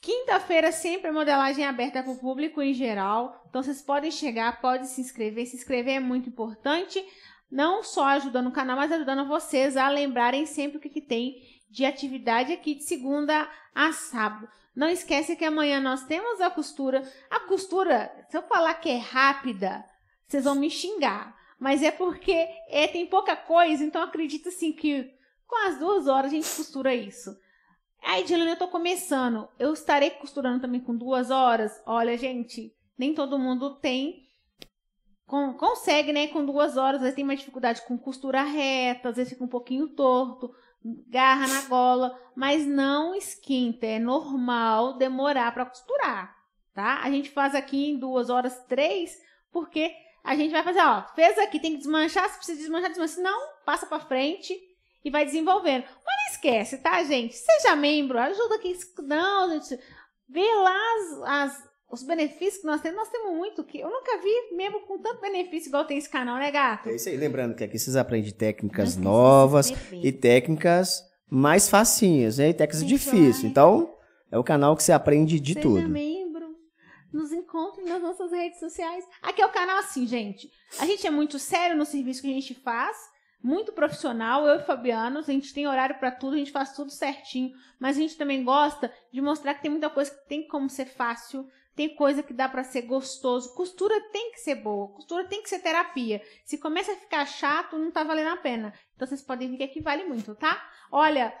Quinta-feira sempre é modelagem aberta para o público em geral. Então vocês podem chegar, podem se inscrever. Se inscrever é muito importante, não só ajudando o canal, mas ajudando vocês a lembrarem sempre o que, que tem de atividade aqui de segunda a sábado. Não esquece que amanhã nós temos a costura. A costura, se eu falar que é rápida, vocês vão me xingar. Mas é porque é, tem pouca coisa, então acredito assim que com as duas horas a gente costura isso. Aí, Edilene, eu tô começando. Eu estarei costurando também com duas horas. Olha, gente, nem todo mundo tem. Com, consegue, né? Com duas horas, às vezes tem mais dificuldade com costura reta, às vezes fica um pouquinho torto garra na gola, mas não esquenta. É normal demorar para costurar, tá? A gente faz aqui em duas horas três, porque a gente vai fazer, ó, fez aqui, tem que desmanchar, se precisa desmanchar, desmancha. Se não, passa para frente e vai desenvolvendo. Mas não esquece, tá, gente? Seja membro, ajuda aqui. Não, gente, vê lá as, as os benefícios que nós temos, nós temos muito. que Eu nunca vi mesmo com tanto benefício igual tem esse canal, né, gato? É isso aí. Lembrando que aqui vocês aprendem técnicas novas e técnicas mais facinhas, né? E técnicas Sim, difíceis. Vai. Então, é o canal que você aprende de Seja tudo. membro. Nos encontre nas nossas redes sociais. Aqui é o canal assim, gente. A gente é muito sério no serviço que a gente faz. Muito profissional, eu e Fabiano, a gente tem horário para tudo, a gente faz tudo certinho, mas a gente também gosta de mostrar que tem muita coisa que tem como ser fácil, tem coisa que dá para ser gostoso. Costura tem que ser boa. Costura tem que ser terapia. Se começa a ficar chato, não tá valendo a pena. Então vocês podem ver que aqui vale muito, tá? Olha,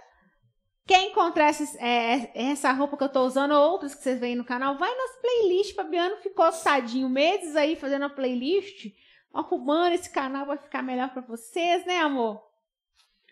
quem encontrar esses, é, é, essa roupa que eu tô usando ou outras que vocês veem no canal, vai nas playlists. Fabiano ficou sadinho meses aí fazendo a playlist. Arrumando esse canal vai ficar melhor para vocês, né, amor?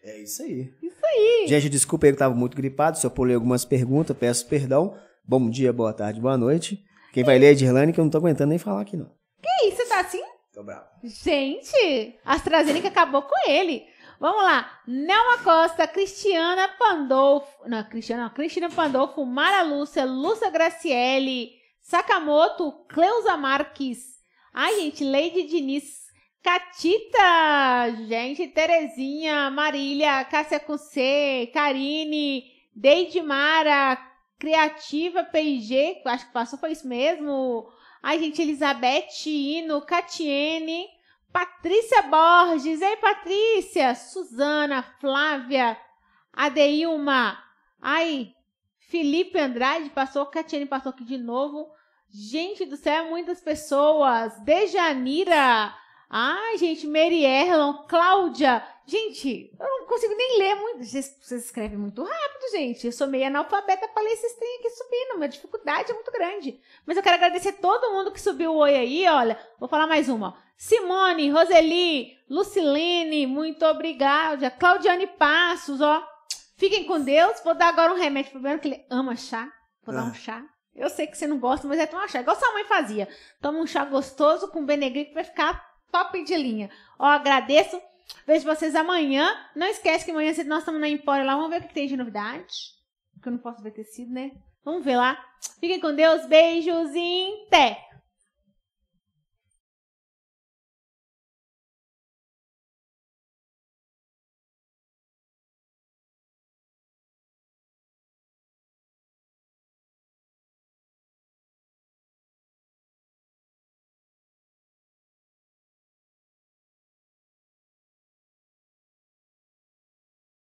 É isso aí. Isso aí. Gente, desculpa aí que eu tava muito gripado. Se eu pulei algumas perguntas, peço perdão. Bom dia, boa tarde, boa noite. Quem vai ler é Dirlane, que eu não tô aguentando nem falar aqui, não. Que isso, tá assim? Tô bravo. Gente, a AstraZeneca acabou com ele. Vamos lá. Nelma Costa, Cristiana Pandolfo. Não, Cristiana, não, Cristina Pandolfo, Mara Lúcia, Lúcia Graciele, Sakamoto, Cleusa Marques. Ai, gente, Lady Diniz, Catita, gente, Terezinha, Marília, Cássia Cussê, Karine, Deidmara, Criativa, PIG acho que passou, foi isso mesmo. Ai, gente, Elizabeth Ino, Catiene, Patrícia Borges, ei, Patrícia, Suzana, Flávia, Adeilma, ai, Felipe Andrade passou, Catiene passou aqui de novo. Gente do céu, muitas pessoas. Dejanira, ai, gente, Mary Erlon, Cláudia, Gente, eu não consigo nem ler muito. Vocês, vocês escrevem muito rápido, gente. Eu sou meio analfabeta para ler esses trem aqui subindo. Minha dificuldade é muito grande. Mas eu quero agradecer todo mundo que subiu o oi aí, olha. Vou falar mais uma. Simone, Roseli, Lucilene, muito obrigada. Claudiane Passos, ó. Fiquem com Deus. Vou dar agora um remédio pro Bruno, que ele ama chá. Vou ah. dar um ah. chá. Eu sei que você não gosta, mas é tomar chá. Igual sua mãe fazia. Toma um chá gostoso com benegri vai ficar top de linha. Ó, agradeço. Vejo vocês amanhã. Não esquece que amanhã nós estamos na Empório lá. Vamos ver o que tem de novidade. Porque eu não posso ver tecido, né? Vamos ver lá. Fiquem com Deus. Beijos e até!